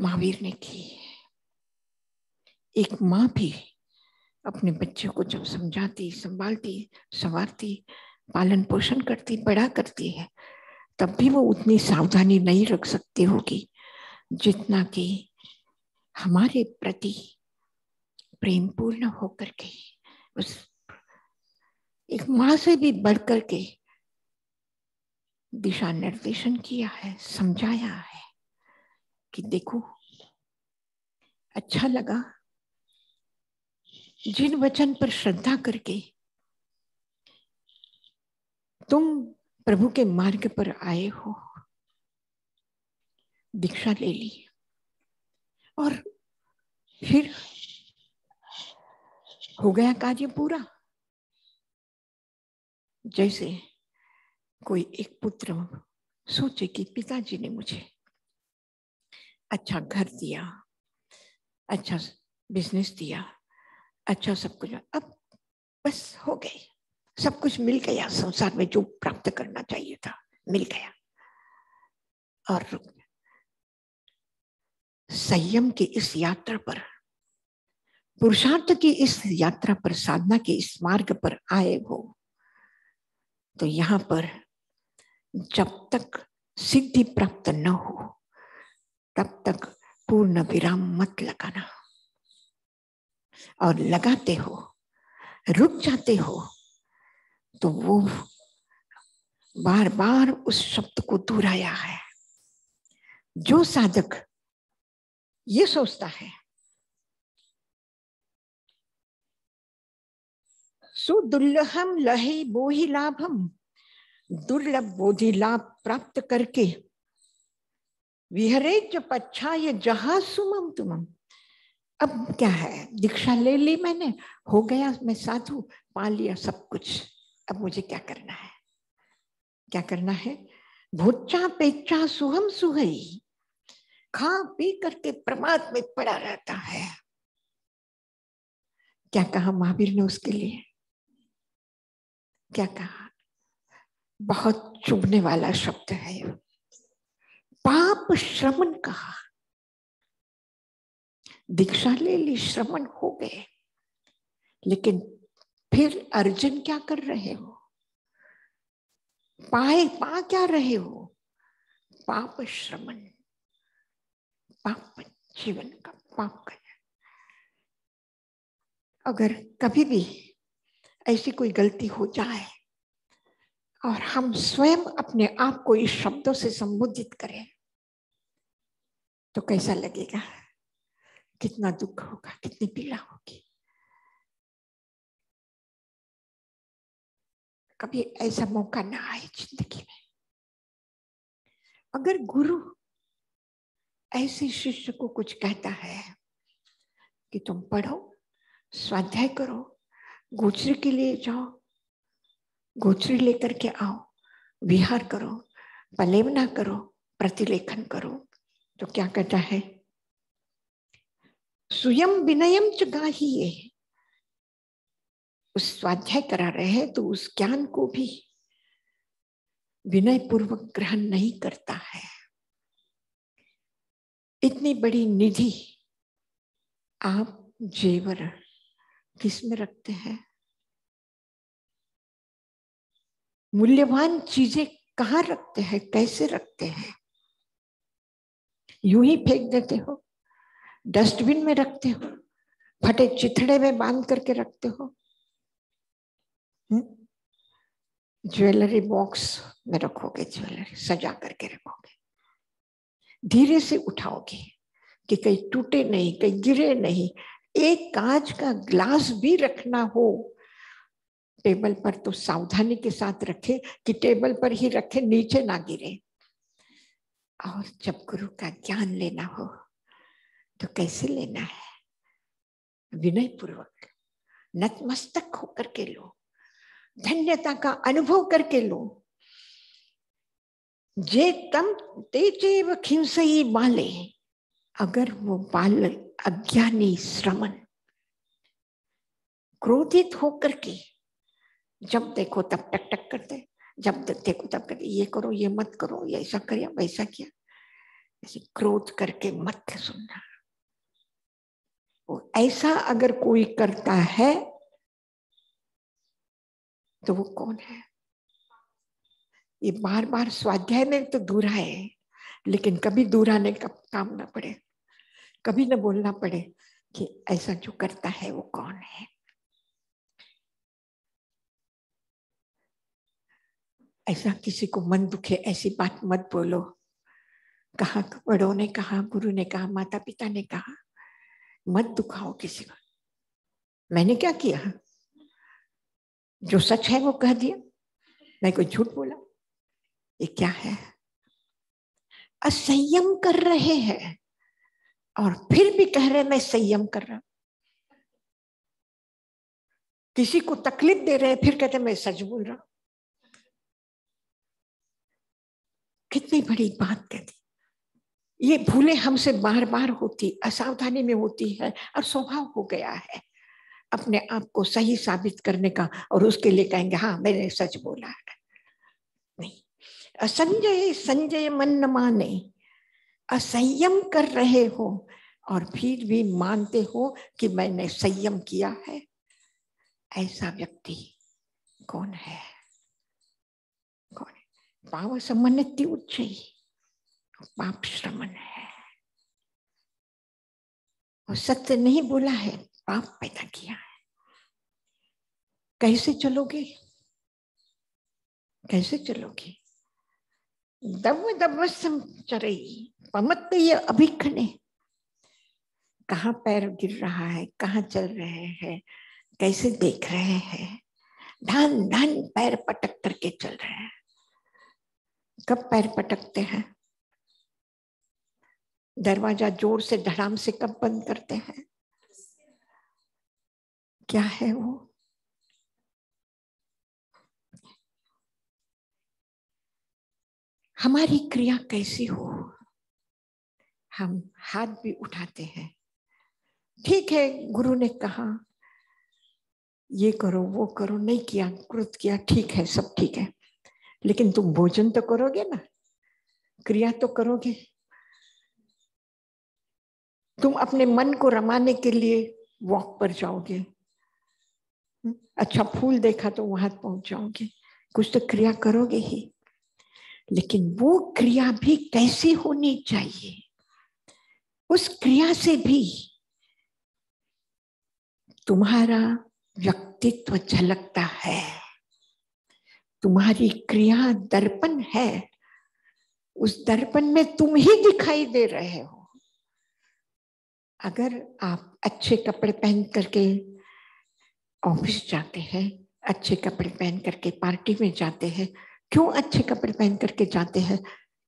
महावीर ने की है एक माँ भी अपने बच्चे को जब समझाती संभालती संवारती पालन पोषण करती बड़ा करती है तब भी वो उतनी सावधानी नहीं रख सकती होगी जितना कि हमारे प्रति प्रेम पूर्ण होकर के उस एक माँ से भी बढ़कर के दिशा निर्देशन किया है समझाया है कि देखो अच्छा लगा जिन वचन पर श्रद्धा करके तुम प्रभु के मार्ग पर आए हो दीक्षा ले ली और फिर हो गया कार्य पूरा जैसे कोई एक पुत्र सोचे कि पिताजी ने मुझे अच्छा घर दिया अच्छा बिजनेस दिया अच्छा सब कुछ अब बस हो गई सब कुछ मिल गया संसार में जो प्राप्त करना चाहिए था मिल गया और संयम की इस यात्रा पर पुरुषार्थ की इस यात्रा पर साधना के इस मार्ग पर आए हो तो यहाँ पर जब तक सिद्धि प्राप्त न हो तब तक पूर्ण विराम मत लगाना और लगाते हो रुक जाते हो तो वो बार बार उस शब्द को दोहराया है जो साधक ये सोचता है सुदुर्लभम लहे बोहि लाभम दुर्लभ बोधि लाभ प्राप्त करके विहरे च पच्छा ये जहा सुमम तुमम अब क्या है दीक्षा ले ली मैंने हो गया मैं साधु पा लिया सब कुछ अब मुझे क्या करना है क्या करना है भूचा पेचा सुहम सुहई खा पी करके प्रमाद में पड़ा रहता है क्या कहा महावीर ने उसके लिए क्या कहा बहुत चुभने वाला शब्द है पाप श्रमण कहा दीक्षा ले ली श्रवण हो गए लेकिन फिर अर्जुन क्या कर रहे हो पाए पा क्या रहे हो पाप श्रवण पाप जीवन का पाप कर अगर कभी भी ऐसी कोई गलती हो जाए और हम स्वयं अपने आप को इस शब्दों से संबोधित करें तो कैसा लगेगा कितना दुख होगा कितनी पीड़ा होगी कभी ऐसा मौका ना आए जिंदगी में अगर गुरु ऐसे शिष्य को कुछ कहता है कि तुम पढ़ो स्वाध्याय करो गोचरी के लिए जाओ गोचरी लेकर के आओ विहार करो पलेवना करो प्रतिलेखन करो तो क्या कहता है स्वयं विनयम च गाहिए उस स्वाध्याय करा रहे हैं तो उस ज्ञान को भी विनय पूर्वक ग्रहण नहीं करता है इतनी बड़ी निधि आप जेवर किस में रखते हैं मूल्यवान चीजें कहाँ रखते हैं कैसे रखते हैं यूं ही फेंक देते हो डस्टबिन में रखते हो फटे चिथड़े में बांध करके रखते हो हम्म? ज्वेलरी बॉक्स में रखोगे ज्वेलरी सजा करके रखोगे धीरे से उठाओगे कि कहीं टूटे नहीं कहीं गिरे नहीं एक कांच का ग्लास भी रखना हो टेबल पर तो सावधानी के साथ रखे कि टेबल पर ही रखे नीचे ना गिरे और जब गुरु का ज्ञान लेना हो तो कैसे लेना है विनय पूर्वक नतमस्तक होकर के लो धन्यता का अनुभव करके लो जे तम तेजे व बाले अगर वो बाल अज्ञानी श्रमण क्रोधित होकर के जब देखो तब टक टक करते जब देखो तब करते ये करो ये मत करो ये ऐसा करिए वैसा किया ऐसे क्रोध करके मत सुनना तो ऐसा अगर कोई करता है तो वो कौन है ये बार बार स्वाध्याय में तो दूरा है लेकिन कभी दूरा आने कब काम ना पड़े कभी ना बोलना पड़े कि ऐसा जो करता है वो कौन है ऐसा किसी को मन दुखे ऐसी बात मत बोलो कहा तो बड़ों ने कहा गुरु ने कहा माता पिता ने कहा मत दुखाओ किसी को मैंने क्या किया जो सच है वो कह दिया मैं कोई झूठ बोला ये क्या है असंयम कर रहे हैं और फिर भी कह रहे मैं संयम कर रहा किसी को तकलीफ दे रहे फिर कहते मैं सच बोल रहा कितनी बड़ी बात कहती ये भूलें हमसे बार बार होती असावधानी में होती है और स्वभाव हो गया है अपने आप को सही साबित करने का और उसके लिए कहेंगे हाँ मैंने सच बोला है नहीं असंजय संजय मन न माने असंयम कर रहे हो और फिर भी मानते हो कि मैंने संयम किया है ऐसा व्यक्ति कौन है कौन है पाव सम्मान्य उच्च ही पाप श्रमण है और सत्य नहीं बोला है पाप पैदा किया है कैसे चलोगे कैसे चलोगे दब दब सम पमत ये अभिखने कहा पैर गिर रहा है कहाँ चल रहे हैं कैसे देख रहे हैं ढान ढान पैर पटक करके चल रहे हैं कब पैर पटकते हैं दरवाजा जोर से धड़ाम से कब बंद करते हैं क्या है वो हमारी क्रिया कैसी हो हम हाथ भी उठाते हैं ठीक है गुरु ने कहा ये करो वो करो नहीं किया क्रोध किया ठीक है सब ठीक है लेकिन तुम भोजन तो करोगे ना क्रिया तो करोगे तुम अपने मन को रमाने के लिए वॉक पर जाओगे अच्छा फूल देखा तो वहां पहुंच जाओगे कुछ तो क्रिया करोगे ही लेकिन वो क्रिया भी कैसी होनी चाहिए उस क्रिया से भी तुम्हारा व्यक्तित्व झलकता है तुम्हारी क्रिया दर्पण है उस दर्पण में तुम ही दिखाई दे रहे हो अगर आप अच्छे कपड़े पहन करके ऑफिस जाते हैं अच्छे कपड़े पहन करके पार्टी में जाते हैं क्यों अच्छे कपड़े पहन करके जाते हैं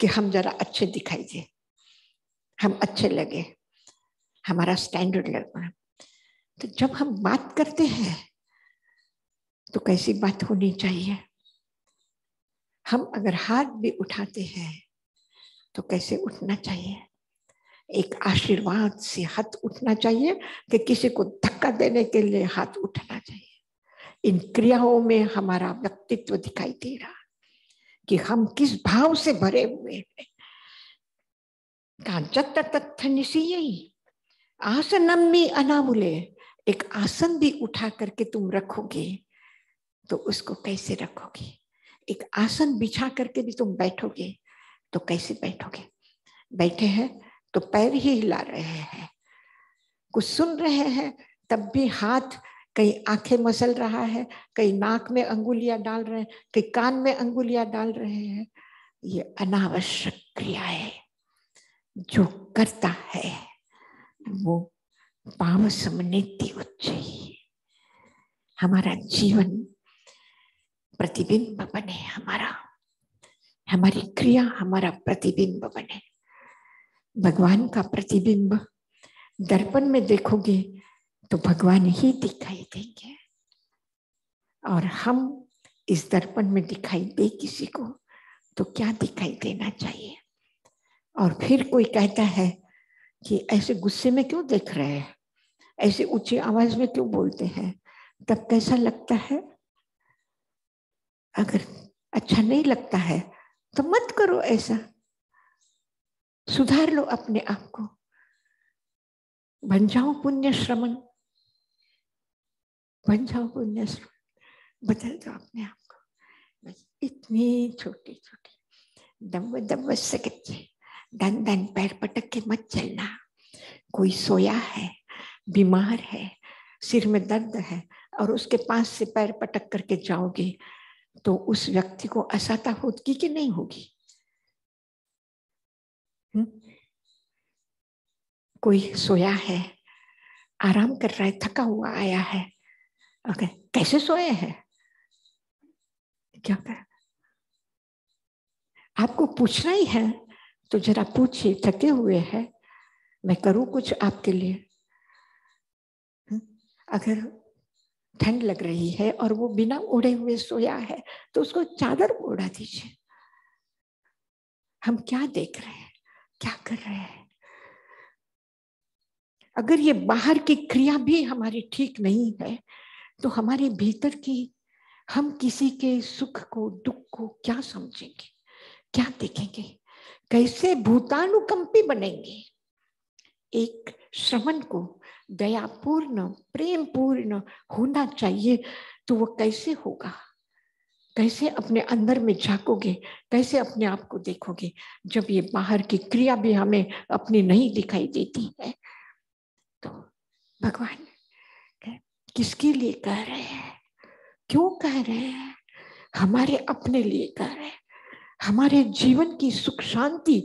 कि हम जरा अच्छे दिखाई दे हम अच्छे लगे हमारा स्टैंडर्ड लगना तो जब हम बात करते हैं तो कैसी बात होनी चाहिए हम अगर हाथ भी उठाते हैं तो कैसे उठना चाहिए एक आशीर्वाद से हाथ उठना चाहिए कि किसी को धक्का देने के लिए हाथ उठना चाहिए इन क्रियाओं में हमारा व्यक्तित्व दिखाई दे रहा कि हम किस भाव से भरे हुए हैं कांचत तथ्य निशी यही आसन में अनामुले एक आसन भी उठा करके तुम रखोगे तो उसको कैसे रखोगे एक आसन बिछा करके भी तुम बैठोगे तो कैसे बैठोगे बैठे हैं तो पैर ही हिला रहे हैं कुछ सुन रहे हैं तब भी हाथ कहीं आंखें मसल रहा है कहीं नाक में अंगुलियां डाल रहे हैं कहीं कान में अंगुलियां डाल रहे हैं ये अनावश्यक क्रिया है जो करता है वो पाव समनीति उच्च हमारा जीवन प्रतिबिंब बने हमारा हमारी क्रिया हमारा प्रतिबिंब बने भगवान का प्रतिबिंब दर्पण में देखोगे तो भगवान ही दिखाई देंगे और हम इस दर्पण में दिखाई दे किसी को तो क्या दिखाई देना चाहिए और फिर कोई कहता है कि ऐसे गुस्से में क्यों देख रहे हैं ऐसे ऊंची आवाज में क्यों बोलते हैं तब कैसा लगता है अगर अच्छा नहीं लगता है तो मत करो ऐसा सुधार लो अपने आप को बन जाओ पुण्य श्रमण बन जाओ पुण्य श्रमण बदल दो अपने आप को इतनी छोटी छोटी दम्ब दम्ब कच्चे धन धन पैर पटक के मत चलना कोई सोया है बीमार है सिर में दर्द है और उसके पास से पैर पटक करके जाओगे तो उस व्यक्ति को असाता होगी कि नहीं होगी हम्म। कोई सोया है आराम कर रहा है थका हुआ आया है ओके कैसे सोए हैं क्या है आपको पूछना ही है तो जरा पूछिए थके हुए हैं मैं करूं कुछ आपके लिए हम्म, अगर ठंड लग रही है और वो बिना ओढ़े हुए सोया है तो उसको चादर ओढ़ा दीजिए हम क्या देख रहे हैं क्या कर रहे हैं अगर ये बाहर की क्रिया भी हमारी ठीक नहीं है तो हमारे भीतर की हम किसी के सुख को दुख को क्या समझेंगे क्या देखेंगे कैसे भूतानुकंपी बनेंगे एक श्रवण को दयापूर्ण प्रेम पूर्ण होना चाहिए तो वो कैसे होगा कैसे अपने अंदर में झाकोगे कैसे अपने आप को देखोगे जब ये बाहर की क्रिया भी हमें अपनी नहीं दिखाई देती है तो भगवान किसके लिए कह रहे हैं क्यों कह रहे हैं हमारे अपने लिए कह रहे हैं हमारे जीवन की सुख शांति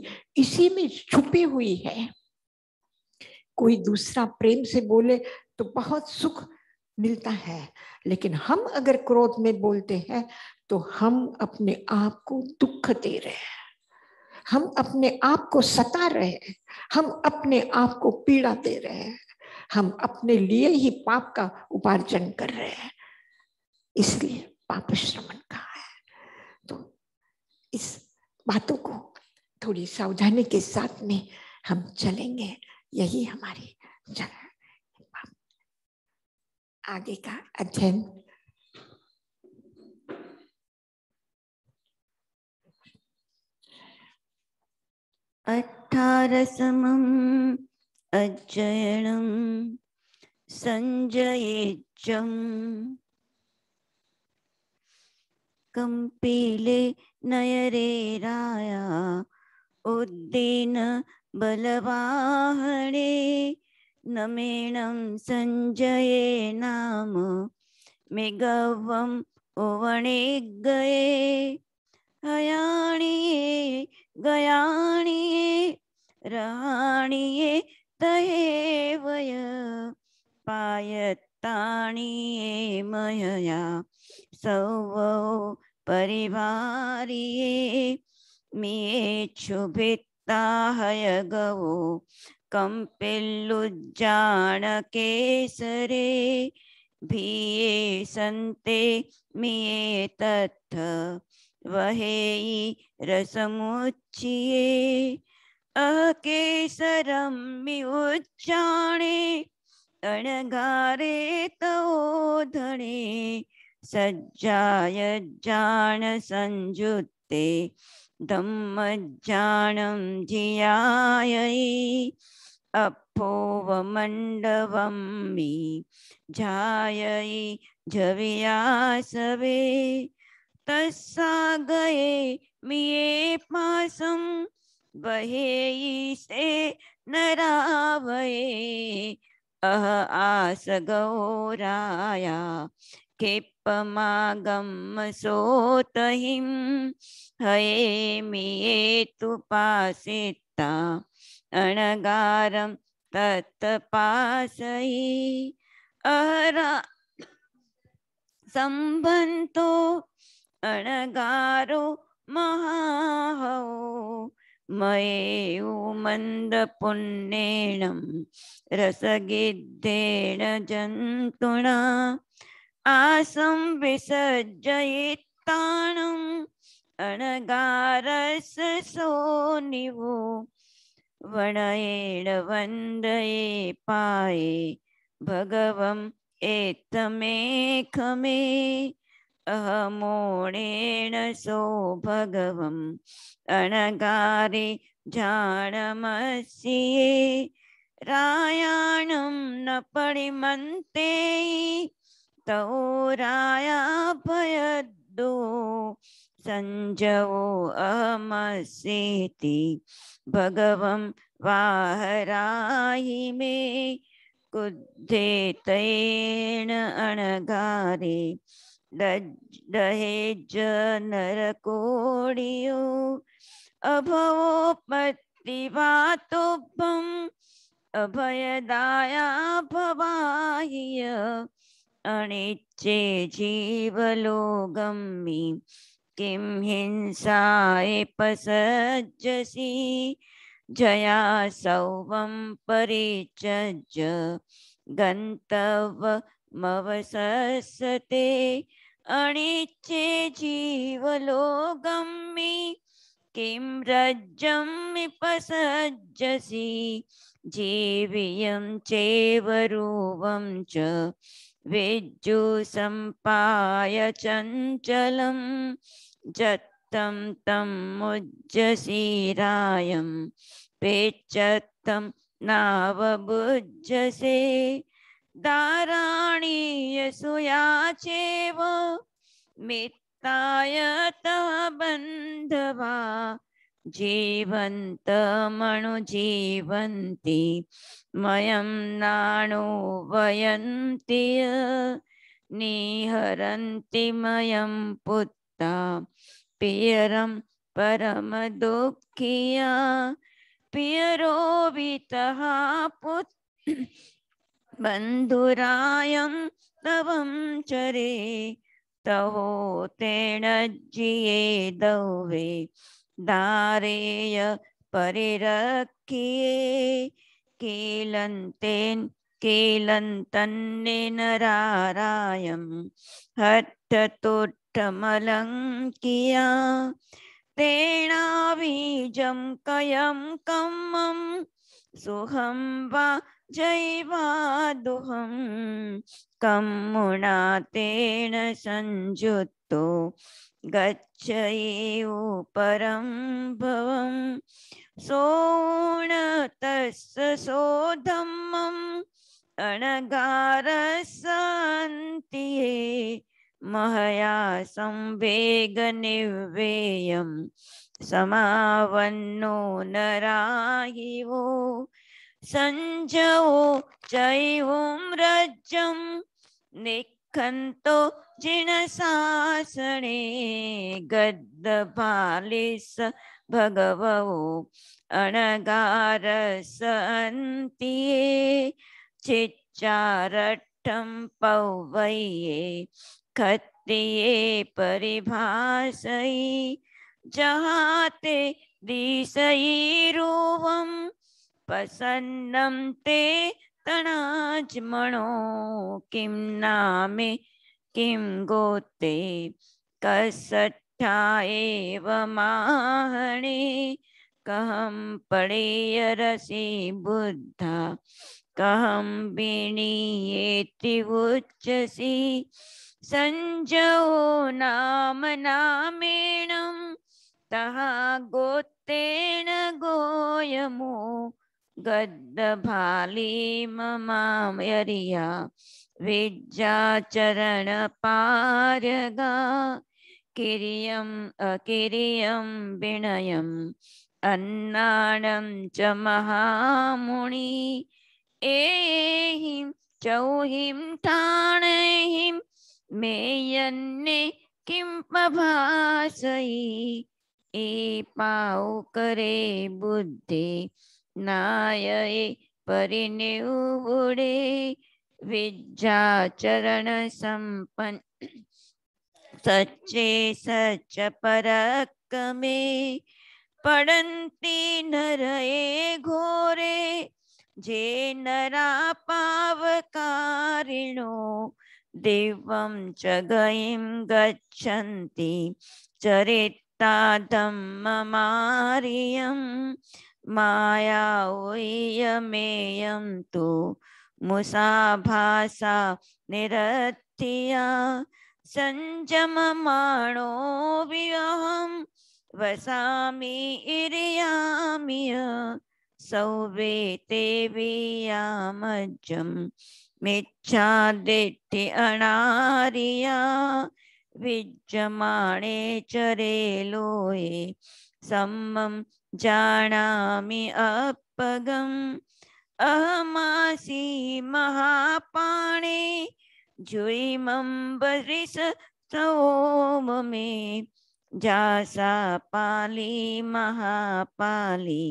इसी में छुपी हुई है कोई दूसरा प्रेम से बोले तो बहुत सुख मिलता है लेकिन हम अगर क्रोध में बोलते हैं तो हम अपने आप को दुख दे रहे हैं हम अपने आप को सता रहे हैं हम अपने आप को पीड़ा दे रहे हैं हम अपने लिए ही पाप का उपार्जन कर रहे हैं इसलिए पाप श्रमण कहा है तो इस बातों को थोड़ी सावधानी के साथ में हम चलेंगे यही हमारी जगह आगे का अध्ययन अठारसमम् अज्जयणं कंपीले नयरे राया उद्दीन बलवाहणे नमेणं सञ्जये नाम मेघवम् ओवणेग्गये हयाणिये गयाणिये रहाणिये तये वय पायत्ताणिये मयया सौ परिवारिये मिये क्षुभित्ता हयगवो केसरे भिये संते मिये तत्थ वहेयि रसमुच्चिये अकेसरं मिउच्चाणे अणगारे संजुते सज्जायज्जाणसञ्जुत्ते जानम धियायै अपोवमण्डवं मे ध्यायै झवियासवे तस्सागये मिये पासं वहेयि से नरावये अह आसगौराया खेपमागं सोतहिं हये मिये तु पासिता अणगारं तत्तपासयि अहरा सम्भन्तो अणगारो महाहवो मयेयु मन्दपुण्येणं रसगिद्धेण जन्तुणा आसं विसर्जयेत्ताणम् अणगारसो निवो वणयेण वन्दये पाये भगवम् एतमेखमे अहमोणेन सो भगवम् अणगारे जानमस्ये रायाणं न परिमन्ते तौ रायाभयद्दो सञ्जवो अमसेति भगवं वाहरायि मे कुद्धेतैण अणगारे दहेज नरकोडियो अभवोपत्तिवातोभम् अभयदाया भवाह्य अणिच्चे जीवलोगम्मि किं हिंसाय पसज्जसि जया सौवं परिचज्य गन्तव्यमवसते अणिच्चे जीवलोगम्मि किं रज्जं पसज्जसि जीवियं चेव रूपं च विद्युसम्पाय चञ्चलम् जत्तं तं मुज्जशीरायं पेच्चत्तं नावभुज्जसे दाराणीयसुयाचेव मित्तायतः बन्धवा जीवन्तमणुजीवन्ति मयं नाणो वयन्ति निहरन्ति मयं पुत्र पिता पियरम परम दुखिया पियरो वितहा पुत् बन्धुरायं तवं चरे तहो तेण जिये दौवे दारेय परिरक्षिये कीलन्तेन् केलन्तन्निनरारायं हट्टतोट्टमलङ्किया तेणाबीजं कयं कम्मं सुहं वा जैवादुहं कम्मुणा तेन संयुक्तो गच्छयेव परं भवं सोणतस्य सोधम्मम् अणगारसान्तिहे महया संवेगनिर्वेयं समावन्नो नरायिवो सञ्जवो चैवं रज्जं जिनसासने जिणसासने गद्दपालिस भगवो अणगारसन्ति चिच्चारट्ठं पौवये खत्रिये परिभासयि जहाते दिशयिरूवं प्रसन्नं ते तणाज्मणो किं नामे किं गोते कसट्ठा एव माहणे कहं पडेयरसि बुद्धा कहम विणीयेति उच्चसि सञ्जो नाम नामेणं तः गोत्रेण गोयमो गद्दभाली ममायरिया विज्जाचरणपारगा किरियम् अकिरियं विणयम् अन्नाणं च महामुनी ഏഹിം ചൗഹിം ഠാണേഹിം മേയന്നെ കിം പഭാസയി ഏ പാവു കരേ ബുദ്ധി നായേ परिनिवुडे विद्याचरण संपन्न सच्चे सच परक्कमे पडन्ति नरये घोरे जे नरा पावकारिणो दिवं च गयिं गच्छन्ति चरित्तादं ममारियं माया उयमेयं तु मुसाभासा निरत्या सञ्जममाणो विहं वसामि इर्यामिय सौवेते वियामज्जम् मिच्छादिट्ठि अणारिया विज्यमाणे चरे लोये सम्मं जानामि अपगम् अहमासि महापाणे जुयिमं बरिस सोम मे जासा पाली महापाली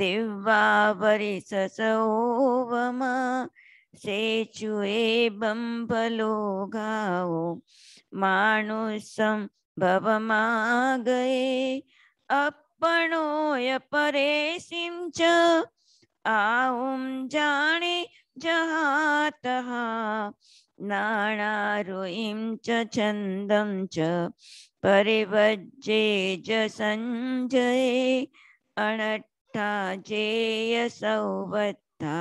ದಿವ್ವಾವರಿ ಸಸೋವಮ ಸೇಚುರೇ ಬಂಬಲೋಗಾವು ಮಾಣುಸಂ ಭವಮಾಗಯೇ ಅಪ್ಪಣೋಯ ಪರೇಸಿಂ ಚ ಆವುಂ ಜಾಣೆ ಜಹಾತಃ नाणारुयिं च छन्दं च परिवज्ये च सञ्जये अणट् जेय सौवत्था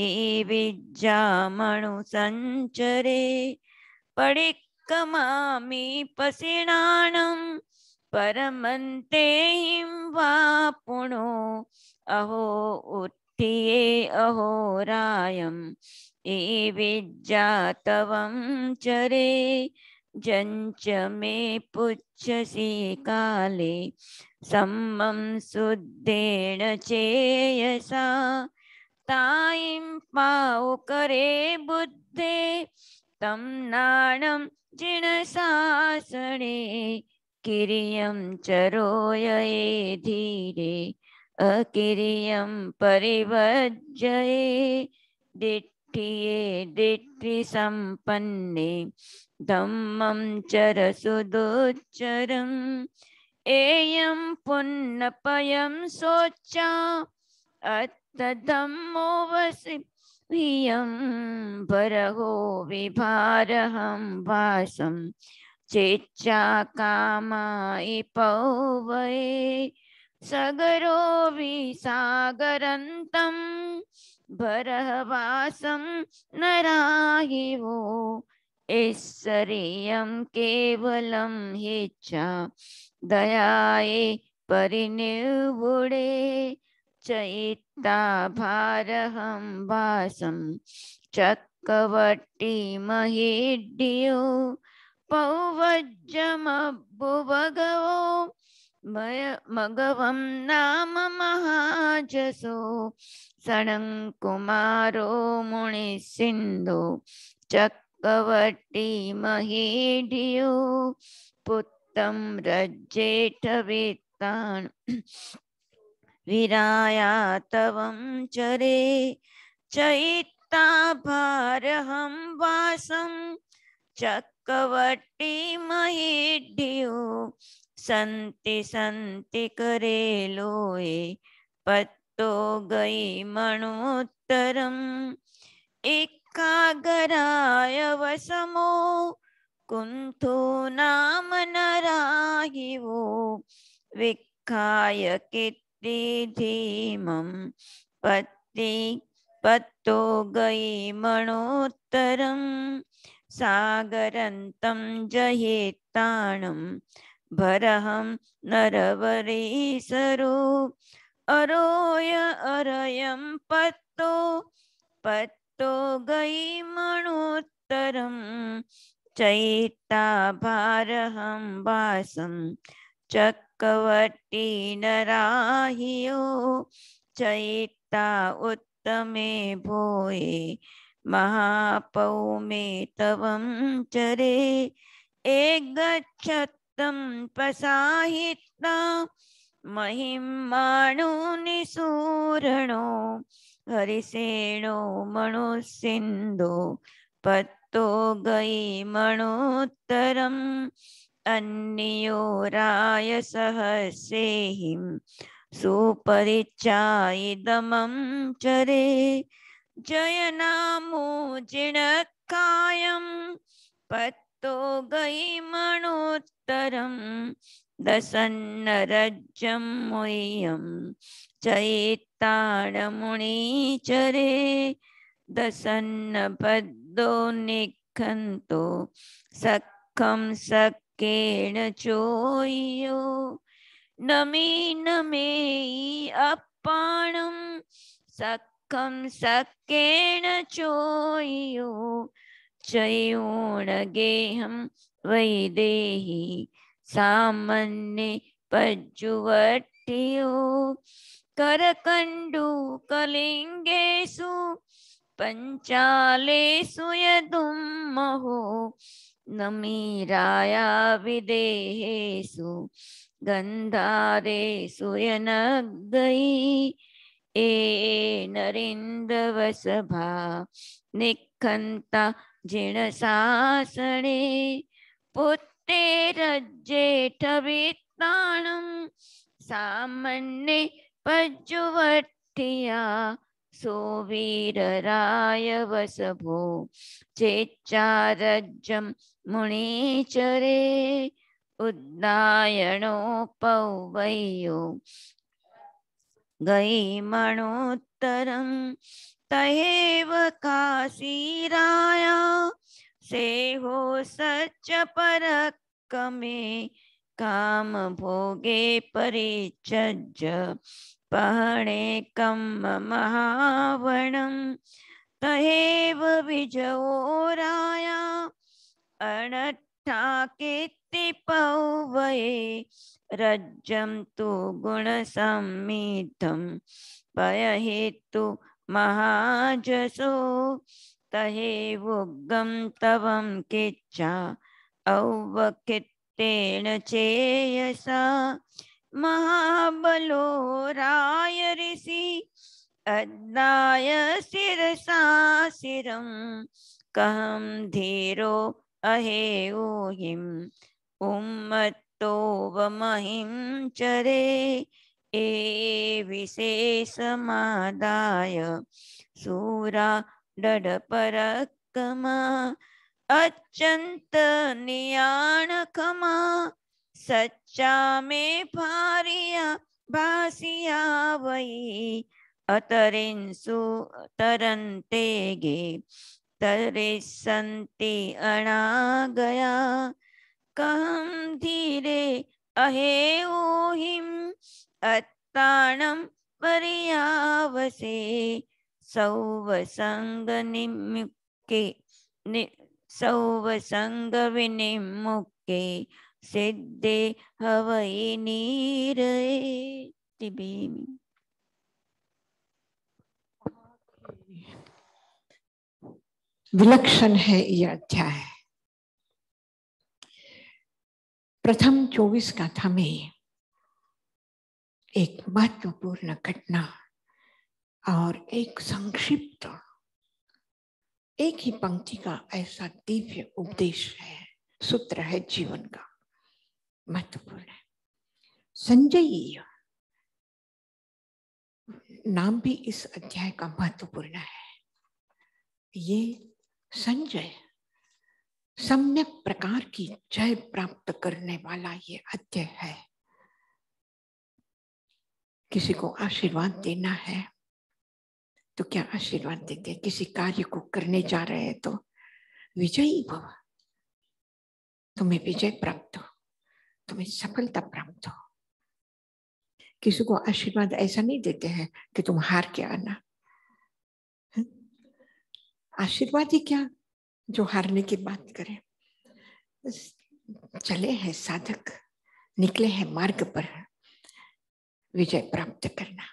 एविज्जा मणुसञ्चरे परिक्कमामि पसिणानं परमन्ते हिं वा पुणो अहो उत्थिये अहोरायम् एविज्जा तवं चरे जञ्च मे पुच्छसि काले सम्मं शुद्धेण चेयसा तायिं पावकरे बुद्धे तं नाणं जिणसासने किरियं चरोय धीरे अकिरियं परिवर्जये दिट्ठिये दिट्ठिसम्पन्ने धम्मं चरसुदुच्चरम् एयं पुन्नपयं शोचा अत्तदम्मोऽवसि भियं परहो विभारहं वासं चेच्चा कामायि पौवै सगरो विसागरन्तं भरहवासं नराहि वो ऐश्वर्यं केवलं हेच्छा ದಯಾಯೇ ಪರಿನಿರ್ವುಡೆ ಚೈತ್ತಾ ಭಾರಹಂಬಾಸಂ ಚಕ್ಕವಟ್ಟಿ ಮಹಿಡ್ಡಿಯೋ ಪೌವಜ್ಜಮಬ್ಬು ಭಗವೋ ಭಯ ಮಗವಂ ನಾಮ ಮಹಾಜಸೋ ಸಣಂಕುಮಾರೋ ಮುಣಿ ಸಿಂಧು ಚಕ್ಕವಟ್ಟಿ ಮಹಿಡಿಯೋ ಪುತ್ರ तं रज्जेथ वेत्तान् विरायातवं चरे चैत्ताभारहं वासं चक्रवर्ती महिड्यो संति संति करे लोए पत्तो गई मणोत्तरम एकागराय वसमो ಕುಂತು ನಾಮನರಾಗಿವು ವಿಖಾಯ ಕಿಟ್ಟಿ ಧೀಮಂ ಪತ್ತಿ ಪತ್ತೋ ಗೈ ಮಣೋತ್ತರಂ ಸಾಗರಂತಂ ಜಯೇತ್ತಾಣಂ भरहं नरवरीसरो अरोय अरयं पत्तो पत्तो गयि मणोत्तरं चैताभारहं वासं चक्रवर्ती नराहियो चैता उत्तमे भोये महापौमे तवं चरे ए गच्छत्तं प्रसाहिता महिमाणो निसूरणो हरिसेणो मणुसिन्धो पत् तो गई मणोत्तरम अन्योराय सहसेहिं सुपरिचायिदमं चरे जयनामोजिणकायं पत्तो गयिमणोत्तरं दसन्नरज्जं मुह्यं चैत्ताणमुणीचरे दसन्नभद्र दो निखंतो सखम सकेण चोयो नमी नमे अपाणम सखम सकेण चोयो चयोण गेहम वैदेही सामन्य पज्जुवट्टियो कलिंगेशु पञ्चालेषु यदुं महो न मीराया विदेहेषु गन्धारेषु यनगयी ए नरेन्द्रवसभा निखन्ता जिणशासने पुत्रे रज्जेठवित्ताणं सामन्ये पज्जुवट्टिया सोवीरराय वसभो चेच्चारज्जं मुनीचरे उद्दायणोपवयो गयिमणोत्तरं तयेव काशीराया सेहो सच्च परक्कमे भोगे परिचज्य पहणेकं महावणं तहेव विजोराया अणट्ठा कीर्तिपौवये तो तु गुणसम्मिद्धं पयहेतु महाजसो तहेवोग्गं तवं किच्छा औवकित्तेन चेयसा महाबलो राय ऋषि अद्दाय शिरसा सिरम कहम धीरो अहेऊहिम् उम्मत्तो वमहिं चरे ए विशेषमादाय सूरा डडपरक्कमा अच्यन्तनियाणखमा सच्चा में भारिया भासिया वही अतरिंसु तरंते गे तरे संते अणा गया कहम धीरे अहे ओहिम अत्ताणम पर्यावसे सौवसंग निमुके नि, सौवसंग विनिमुक्के ಸಿದ್ಧಿ ಹವೈ नीर ಭೀಮಿ विलक्षण है यह अध्याय प्रथम चौबीस कथा में एक महत्वपूर्ण घटना और एक संक्षिप्त एक ही पंक्ति का ऐसा दिव्य उपदेश है सूत्र है जीवन का महत्वपूर्ण है संजय नाम भी इस अध्याय का महत्वपूर्ण है ये संजय सम्यक प्रकार की जय प्राप्त करने वाला ये अध्याय है किसी को आशीर्वाद देना है तो क्या आशीर्वाद देते हैं किसी कार्य को करने जा रहे हैं तो विजयी भव तुम्हें विजय प्राप्त हो तुम्हें सफलता प्राप्त हो किसी हम्म। को आशीर्वाद ऐसा नहीं देते हैं कि तुम हार के आना हम्म। आशीर्वाद ही क्या जो हारने की बात करें चले हैं साधक निकले हैं मार्ग पर विजय प्राप्त करना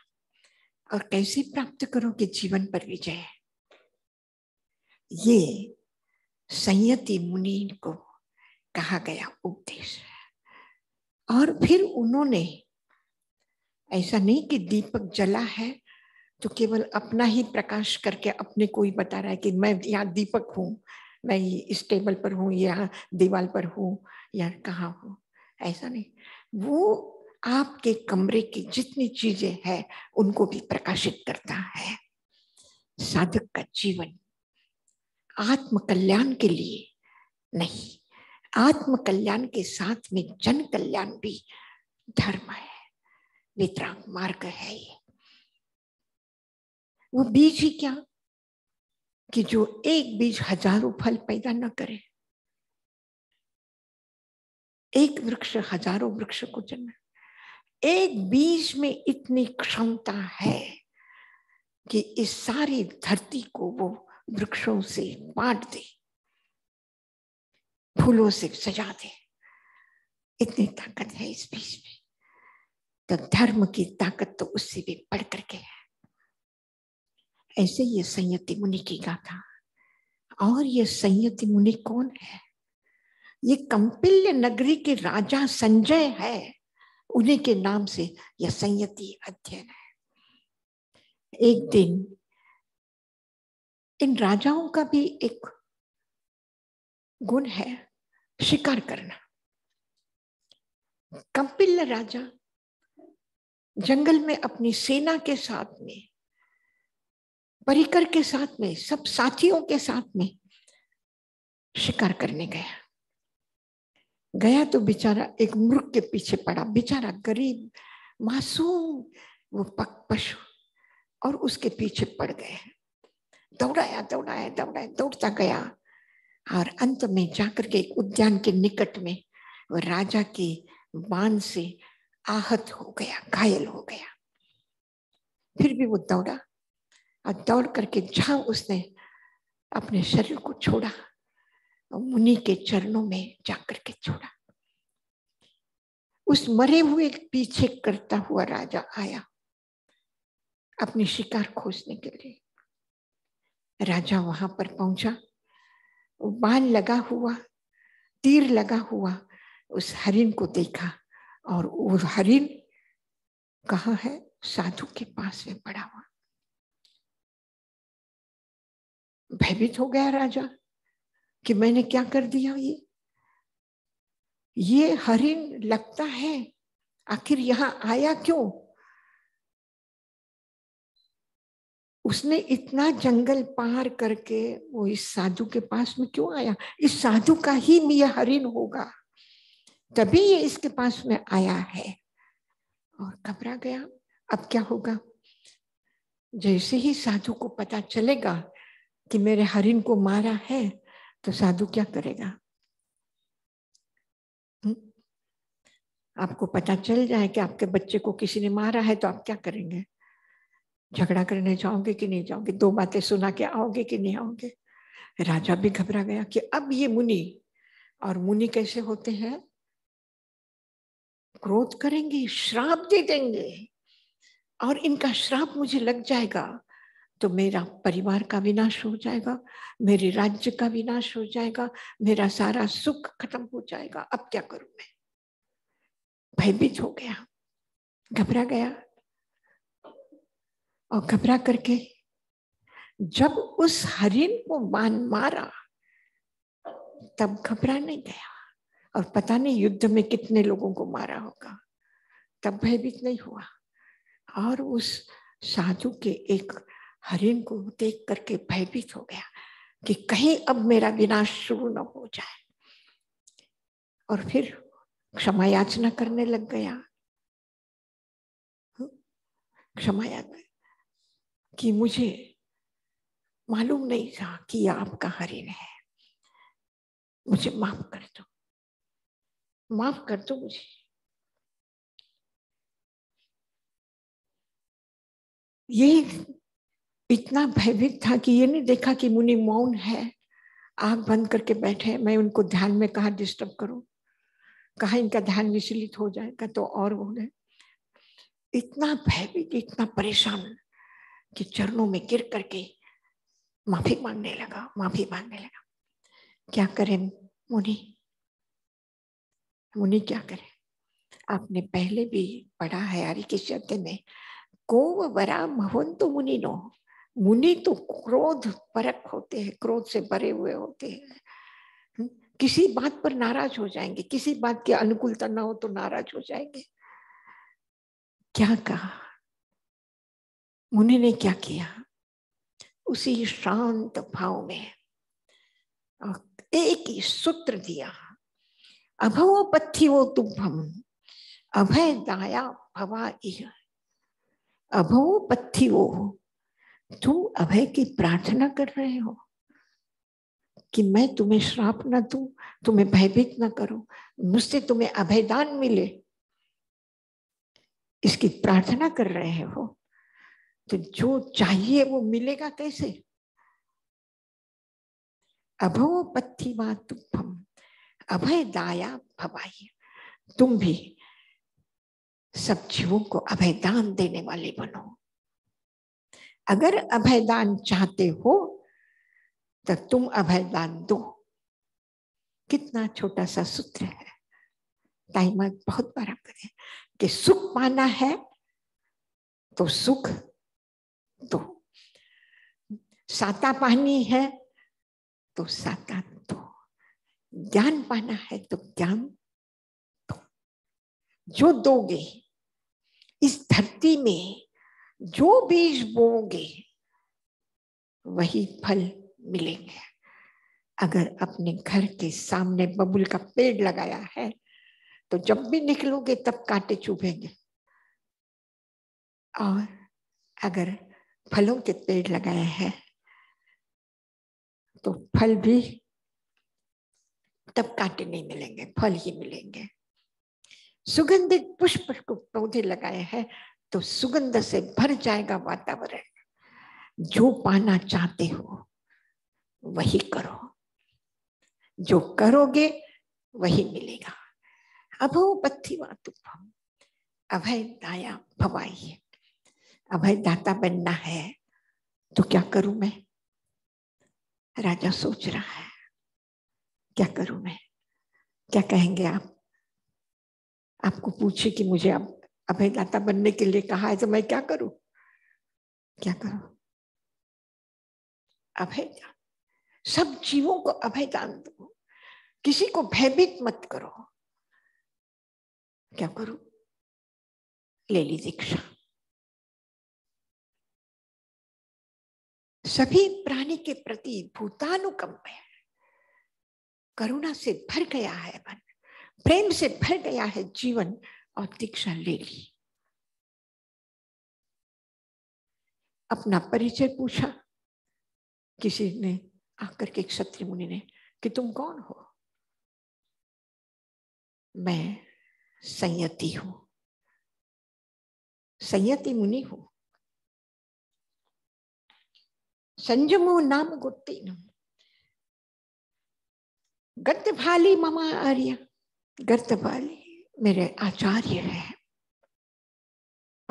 और कैसे प्राप्त करो कि जीवन पर विजय है ये संयति मुनि को कहा गया उपदेश है और फिर उन्होंने ऐसा नहीं कि दीपक जला है तो केवल अपना ही प्रकाश करके अपने को ही बता रहा है कि मैं यहाँ दीपक हूँ मैं इस टेबल पर हूँ या दीवार पर हूँ या कहा हूँ ऐसा नहीं वो आपके कमरे की जितनी चीजें हैं उनको भी प्रकाशित करता है साधक का जीवन आत्मकल्याण के लिए नहीं आत्म कल्याण के साथ में जन कल्याण भी धर्म है वितराग मार्ग है ये वो बीज ही क्या कि जो एक बीज हजारों फल पैदा न करे एक वृक्ष हजारों वृक्ष को जन्म एक बीज में इतनी क्षमता है कि इस सारी धरती को वो वृक्षों से बांट दे फूलों से सजा दे इतनी ताकत है इस बीच में तो धर्म की ताकत तो उससे भी बढ़ करके है ऐसे ये संयति मुनि की गाथा और ये संयति मुनि कौन है ये कंपिल्य नगरी के राजा संजय है उन्हीं के नाम से यह संयति अध्ययन है एक दिन इन राजाओं का भी एक गुण है शिकार करना कंपिल राजा जंगल में अपनी सेना के साथ में परिकर के साथ में सब साथियों के साथ में शिकार करने गया गया तो बेचारा एक मृग के पीछे पड़ा बेचारा गरीब मासूम वो पक पशु और उसके पीछे पड़ गए दौड़ाया दौड़ाया दौड़ाया दौड़ता गया और अंत में जाकर के उद्यान के निकट में वह राजा की बाण से आहत हो गया घायल हो गया फिर भी वो दौड़ा और दौड़ करके जहां उसने अपने शरीर को छोड़ा मुनि के चरणों में जाकर के छोड़ा उस मरे हुए पीछे करता हुआ राजा आया अपनी शिकार खोजने के लिए राजा वहां पर पहुंचा बाल लगा हुआ तीर लगा हुआ उस हरिन को देखा और वो हरिन कहा है साधु के पास में पड़ा हुआ भयभीत हो गया राजा कि मैंने क्या कर दिया ये ये हरिन लगता है आखिर यहाँ आया क्यों उसने इतना जंगल पार करके वो इस साधु के पास में क्यों आया इस साधु का ही ये हरिण होगा तभी ये इसके पास में आया है और घबरा गया अब क्या होगा जैसे ही साधु को पता चलेगा कि मेरे हरिण को मारा है तो साधु क्या करेगा हुँ? हम्म? आपको पता चल जाए कि आपके बच्चे को किसी ने मारा है तो आप क्या करेंगे झगड़ा करने जाओगे कि नहीं जाओगे दो बातें सुना के आओगे कि नहीं आओगे राजा भी घबरा गया कि अब ये मुनि और मुनि कैसे होते हैं क्रोध करेंगे श्राप दे देंगे और इनका श्राप मुझे लग जाएगा तो मेरा परिवार का विनाश हो जाएगा मेरे राज्य का विनाश हो जाएगा मेरा सारा सुख खत्म हो जाएगा अब क्या करूं मैं भयभीत हो गया घबरा गया और घबरा करके जब उस हरिन को मान मारा तब घबरा नहीं गया और पता नहीं युद्ध में कितने लोगों को मारा होगा तब भयभीत नहीं हुआ और उस साधु के एक हरिन को देख करके भयभीत हो गया कि कहीं अब मेरा विनाश शुरू न हो जाए और फिर क्षमा याचना करने लग गया क्षमा याचना कि मुझे मालूम नहीं था कि आपका हरिण है मुझे माफ कर दो माफ कर दो मुझे ये इतना भयभीत था कि ये नहीं देखा कि मुनि मौन है आग बंद करके बैठे मैं उनको ध्यान में कहा डिस्टर्ब करूं कहा इनका ध्यान विचलित हो जाएगा तो और वो गए इतना भयभीत इतना परेशान के चरणों में गिर करके माफी मांगने लगा माफी मांगने लगा क्या करें मुनि मुनि क्या करें आपने पहले भी पढ़ा है हरि के शब्द में को वरा मवन तो मुनि नो मुनि तो क्रोध परक होते हैं क्रोध से भरे हुए होते हैं हम्म, किसी बात पर नाराज हो जाएंगे किसी बात की अनुकूलता ना हो तो नाराज हो जाएंगे क्या कहा मुनि ने क्या किया उसी शांत भाव में एक ही सूत्र दिया अभवो तुम तुम्भम अभय दाया भवा इह पथ्य वो तुम अभय की प्रार्थना कर रहे हो कि मैं तुम्हें श्राप न दू तुम्हें भयभीत न करो मुझसे तुम्हें अभयदान मिले इसकी प्रार्थना कर रहे हो तो जो चाहिए वो मिलेगा कैसे अभव पत्थिमा तुम अभय दाया भवाई तुम भी सब जीवों को अभय दान देने वाले बनो अगर अभय दान चाहते हो तो तुम अभय दान दो कितना छोटा सा सूत्र है टाइम बहुत बराबर करें कि सुख पाना है तो सुख दो तो साता पानी है तो साता तो ज्ञान पाना है तो ज्ञान तो जो दोगे इस धरती में जो बीज बोगे वही फल मिलेंगे अगर अपने घर के सामने बबुल का पेड़ लगाया है तो जब भी निकलोगे तब कांटे चुभेंगे और अगर फलों के पेड़ लगाए हैं तो फल भी तब कांटे नहीं मिलेंगे फल ही मिलेंगे सुगंधित पुष्प को पौधे लगाए हैं तो सुगंध से भर जाएगा वातावरण जो पाना चाहते हो वही करो जो करोगे वही मिलेगा अभो पथि वातुभम अभय दाया भवाई अभय दाता बनना है तो क्या करूं मैं राजा सोच रहा है क्या करूं मैं क्या कहेंगे आप आपको पूछे कि मुझे अब अभयदाता बनने के लिए कहा है तो मैं क्या करूं क्या करूं अभयदान सब जीवों को अभयदान दो किसी को भयभीत मत करो क्या करूं ले ली दीक्षा सभी प्राणी के प्रति भूतानुकम है करुणा से भर गया है मन प्रेम से भर गया है जीवन और दीक्षा ले ली अपना परिचय पूछा किसी ने आकर के क्षत्रिय मुनि ने कि तुम कौन हो मैं संयति हूं संयति मुनि हूं संजमो नाम गुत्तीनम गर्तभाली ममा आर्य गर्तभाली मेरे आचार्य है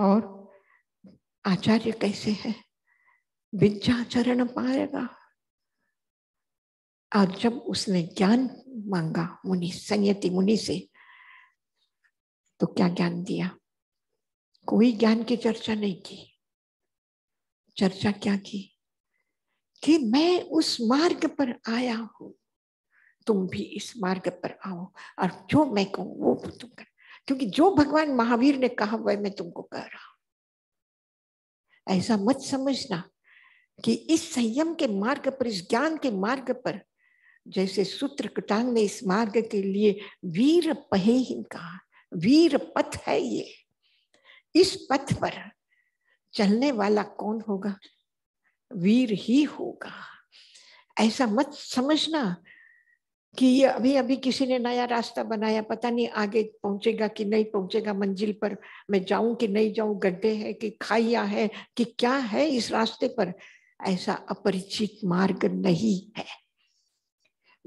और आचार्य कैसे है विद्याचरण पाएगा और जब उसने ज्ञान मांगा मुनि संयति मुनि से तो क्या ज्ञान दिया कोई ज्ञान की चर्चा नहीं की चर्चा क्या की कि मैं उस मार्ग पर आया हूं तुम भी इस मार्ग पर आओ और जो मैं कहूँ वो तुम कर क्योंकि जो भगवान महावीर ने कहा वह मैं तुमको कह रहा हूं ऐसा मत समझना कि इस संयम के मार्ग पर इस ज्ञान के मार्ग पर जैसे सूत्र कटांग ने इस मार्ग के लिए वीर पहे ही कहा वीर पथ है ये इस पथ पर चलने वाला कौन होगा वीर ही होगा ऐसा मत समझना कि ये अभी अभी किसी ने नया रास्ता बनाया पता नहीं आगे पहुंचेगा कि नहीं पहुंचेगा मंजिल पर मैं जाऊं कि नहीं जाऊं गड्ढे है कि खाइया है कि क्या है इस रास्ते पर ऐसा अपरिचित मार्ग नहीं है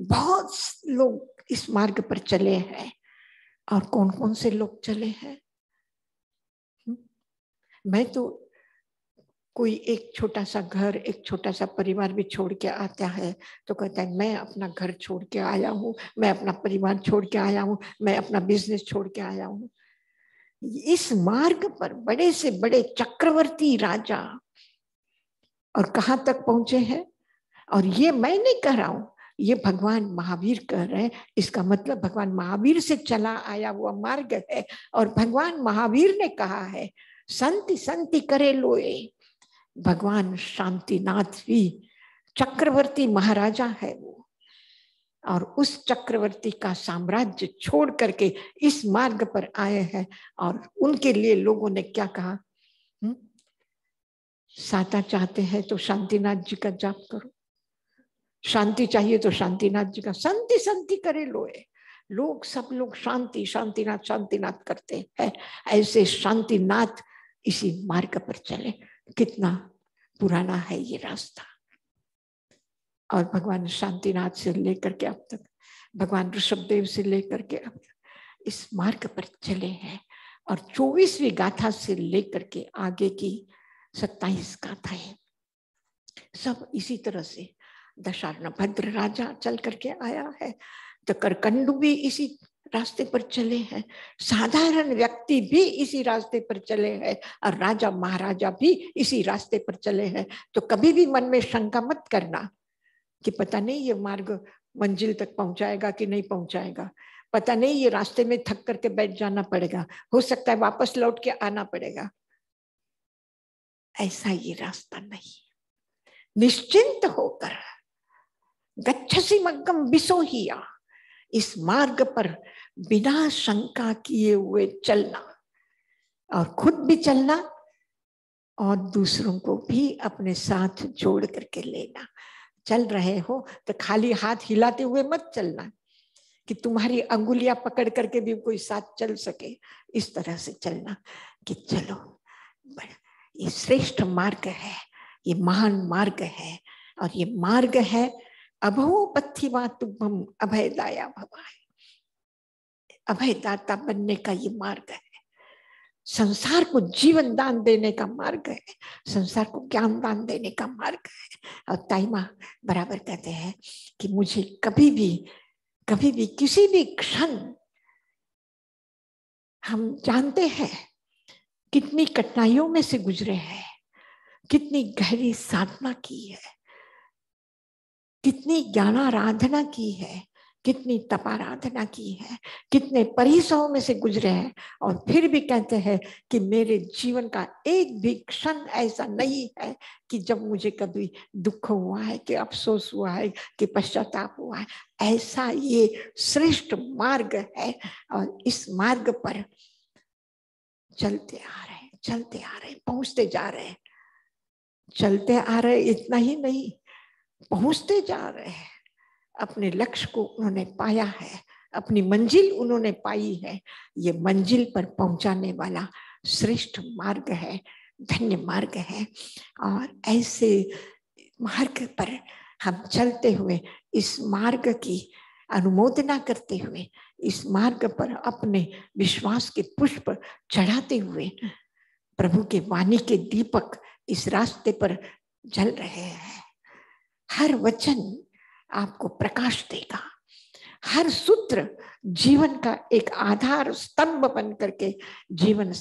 बहुत लोग इस मार्ग पर चले हैं और कौन कौन से लोग चले हैं हम्म, मैं तो कोई एक छोटा सा घर एक छोटा सा परिवार भी छोड़ के आता है तो कहता है मैं अपना घर छोड़ के आया हूँ मैं अपना परिवार छोड़ के आया हूँ मैं अपना बिजनेस छोड़ के आया हूँ इस मार्ग पर बड़े से बड़े चक्रवर्ती राजा और कहाँ तक पहुंचे हैं और ये मैं नहीं कह रहा हूं ये भगवान महावीर कह रहे हैं इसका मतलब भगवान महावीर से चला आया हुआ मार्ग है और भगवान महावीर ने कहा है संति संति करे लोए भगवान शांतिनाथ भी चक्रवर्ती महाराजा है वो और उस चक्रवर्ती का साम्राज्य छोड़ करके इस मार्ग पर आए हैं और उनके लिए लोगों ने क्या कहा हुँ? हम्म? साता चाहते हैं तो शांतिनाथ जी का जाप करो शांति चाहिए तो शांतिनाथ जी का शांति शांति करे लोए लोग सब लोग शांति शांतिनाथ शांतिनाथ करते हैं ऐसे शांतिनाथ इसी मार्ग पर चले कितना पुराना है ये रास्ता और भगवान शांतिनाथ से लेकर के अब तक भगवान ऋषभदेव से लेकर के अब इस मार्ग पर चले हैं और चौबीसवीं गाथा से लेकर के आगे की सत्ताईस गाथाएं सब इसी तरह से दशार्ण भद्र राजा चल करके आया है तो करकंडू भी इसी रास्ते पर चले हैं साधारण व्यक्ति भी इसी रास्ते पर चले हैं और राजा महाराजा भी इसी रास्ते पर चले हैं तो कभी भी मन में शंका मत करना कि पता नहीं ये मार्ग मंजिल तक पहुंचाएगा कि नहीं पहुंचाएगा पता नहीं ये रास्ते में थक करके बैठ जाना पड़ेगा हो सकता है वापस लौट के आना पड़ेगा ऐसा ये रास्ता नहीं निश्चिंत होकर गच्छसी मग्गम बिसो ही आ इस मार्ग पर बिना शंका किए हुए चलना और खुद भी चलना और दूसरों को भी अपने साथ जोड़ करके लेना चल रहे हो तो खाली हाथ हिलाते हुए मत चलना कि तुम्हारी अंगुलियां पकड़ करके भी कोई साथ चल सके इस तरह से चलना कि चलो ये श्रेष्ठ मार्ग है ये महान मार्ग है और ये मार्ग है अभोपत्थिवा तुम अभयदाया भवान अभयदाता बनने का ये मार्ग है संसार को जीवन दान देने का मार्ग है संसार को ज्ञान दान देने का मार्ग है और ताइमा बराबर कहते हैं कि मुझे कभी भी कभी भी किसी भी क्षण हम जानते हैं कितनी कठिनाइयों में से गुजरे हैं कितनी गहरी साधना की है कितनी ज्ञान आराधना की है कितनी तपाराधना की है कितने परिसरों में से गुजरे हैं और फिर भी कहते हैं कि मेरे जीवन का एक भी क्षण ऐसा नहीं है कि जब मुझे कभी दुख हुआ है कि अफसोस हुआ है कि पश्चाताप हुआ है ऐसा ये श्रेष्ठ मार्ग है और इस मार्ग पर चलते आ रहे चलते आ रहे पहुंचते जा रहे चलते आ रहे इतना ही नहीं पहुंचते जा रहे हैं अपने लक्ष्य को उन्होंने पाया है अपनी मंजिल उन्होंने पाई है ये मंजिल पर पहुंचाने वाला श्रेष्ठ मार्ग है धन्य मार्ग है और ऐसे मार्ग पर हम चलते हुए इस मार्ग की अनुमोदना करते हुए इस मार्ग पर अपने विश्वास के पुष्प चढ़ाते हुए प्रभु के वाणी के दीपक इस रास्ते पर जल रहे हैं हर वचन आपको प्रकाश देगा हर सूत्र जीवन का एक आधार स्तंभ बन करके जीवन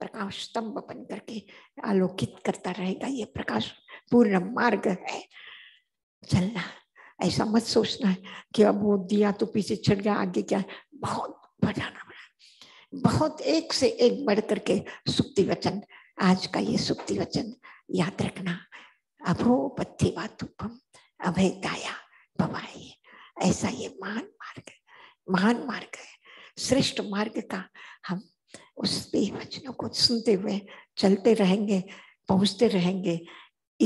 प्रकाश स्तंभ बन करके आलोकित करता रहेगा ये प्रकाश पूर्ण मार्ग है चलना ऐसा मत सोचना है कि अब वो दिया तो पीछे छट गया आगे क्या बहुत बढ़ाना पड़ा बहुत एक से एक बढ़ करके सुक्ति वचन आज का ये सुक्ति वचन याद रखना अभोपत्थिवा तुभम अभेदाया भवाई ऐसा ये महान मार्ग महान मार्ग है श्रेष्ठ मार्ग का हम उस वचनों को सुनते हुए चलते रहेंगे पहुंचते रहेंगे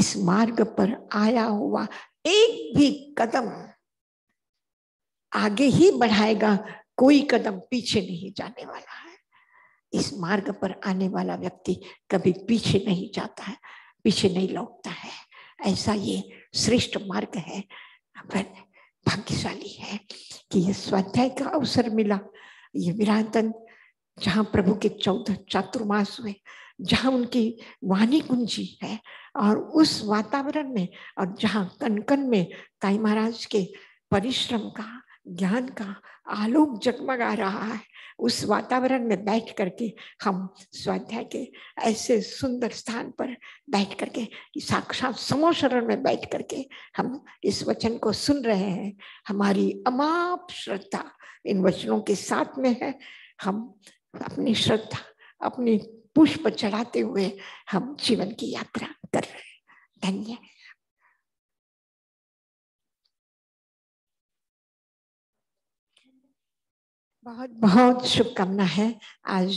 इस मार्ग पर आया हुआ एक भी कदम आगे ही बढ़ाएगा कोई कदम पीछे नहीं जाने वाला है इस मार्ग पर आने वाला व्यक्ति कभी पीछे नहीं जाता है पीछे नहीं लौटता है ऐसा ये श्रेष्ठ मार्ग है भाग्यशाली है कि ये स्वाध्याय का अवसर मिला ये विरातन जहाँ प्रभु के चौदह चातुर्मास हुए जहाँ उनकी वाणी कुंजी है और उस वातावरण में और जहाँ कनकन में ताई महाराज के परिश्रम का ज्ञान का आलोक जगमगा रहा है उस वातावरण में बैठ करके हम स्वाध्याय के ऐसे सुंदर स्थान पर बैठ करके साक्षात समोशरण में बैठ करके हम इस वचन को सुन रहे हैं हमारी अमाप श्रद्धा इन वचनों के साथ में है हम अपनी श्रद्धा अपनी पुष्प चढ़ाते हुए हम जीवन की यात्रा कर रहे हैं धन्यवाद बहुत बहुत शुभकामना है आज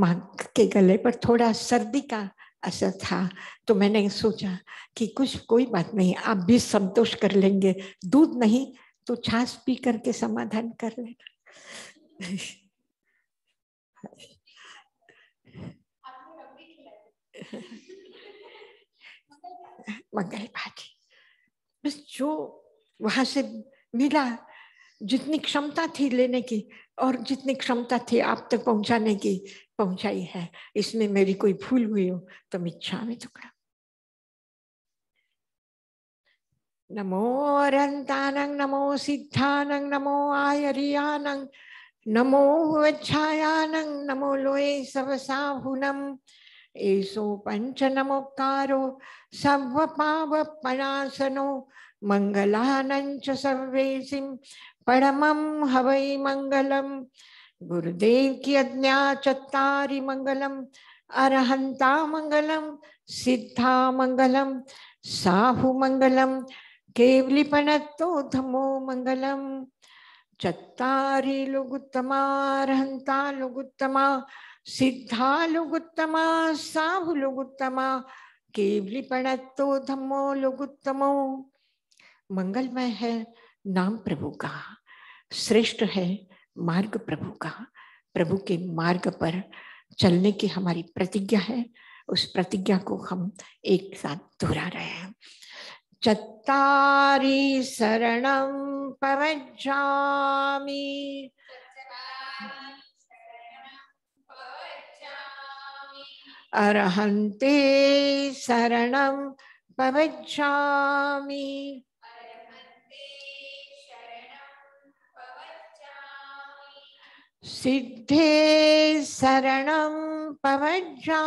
माँ के गले पर थोड़ा सर्दी का असर था तो मैंने सोचा कि कुछ कोई बात नहीं आप भी संतोष कर लेंगे दूध नहीं तो छाछ पी करके समाधान कर लेना मंगल पाठी बस जो वहां से मिला जितनी क्षमता थी लेने की और जितनी क्षमता थी आप तक पहुंचाने की पहुंचाई है इसमें मेरी कोई भूल हुई हो तो मिच्छा में टुकड़ा तो नमो अरंतानंग नमो सिद्धानंग नमो आयरियानंग नमो वच्छायानंग नमो लोए सवसाहुनम एसो पंच नमोकारो सव पाव पनासनो मङ्गलानञ्च सर्वेसिं परमं गुरुदेव की गुरुदेव्यज्ञा चत्तारि मङ्गलम् अरहन्ता मङ्गलं सिद्धा मङ्गलं साहुमङ्गलं केवलिपणत्तोधमो मङ्गलम् चत्तारि लुगुत्तमा अरहन्ता लुगुत्तमा सिद्धा लुगुत्तमा साहु लुगुत्तमा केवलिपणत्तोधमो लुगुत्तमो मंगलमय है नाम प्रभु का श्रेष्ठ है मार्ग प्रभु का प्रभु के मार्ग पर चलने की हमारी प्रतिज्ञा है उस प्रतिज्ञा को हम एक साथ दोहरा रहे हैं चतारी शरण पवजामी अरहंते शरण पवजामी सिद्धे शरण पवजा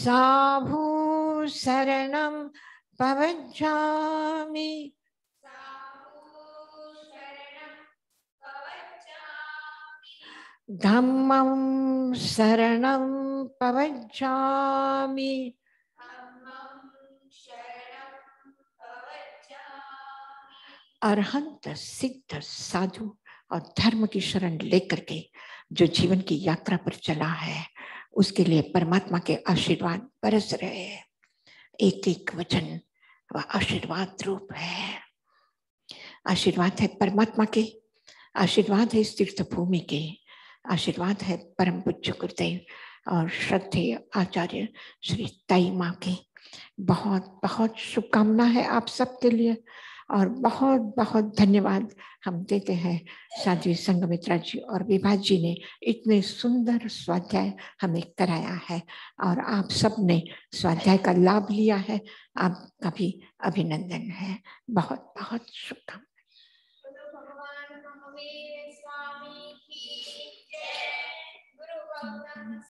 साधु शरण पवजा धम्म शरण पवजा अरहंत सिद्ध साधु और धर्म की शरण लेकर के जो जीवन की यात्रा पर चला है उसके लिए परमात्मा के आशीर्वाद बरस रहे हैं एक एक वचन व आशीर्वाद रूप है आशीर्वाद है परमात्मा के आशीर्वाद है इस तीर्थ भूमि के आशीर्वाद है परम पुज गुरुदेव और श्रद्धे आचार्य श्री ताई माँ के बहुत बहुत शुभकामना है आप सबके लिए और बहुत बहुत धन्यवाद हम देते हैं साध्वी संगमित्रा जी और विभा जी ने इतने सुंदर स्वाध्याय हमें कराया है और आप सब ने स्वाध्याय का लाभ लिया है आपका भी अभिनंदन है बहुत बहुत शुभकामना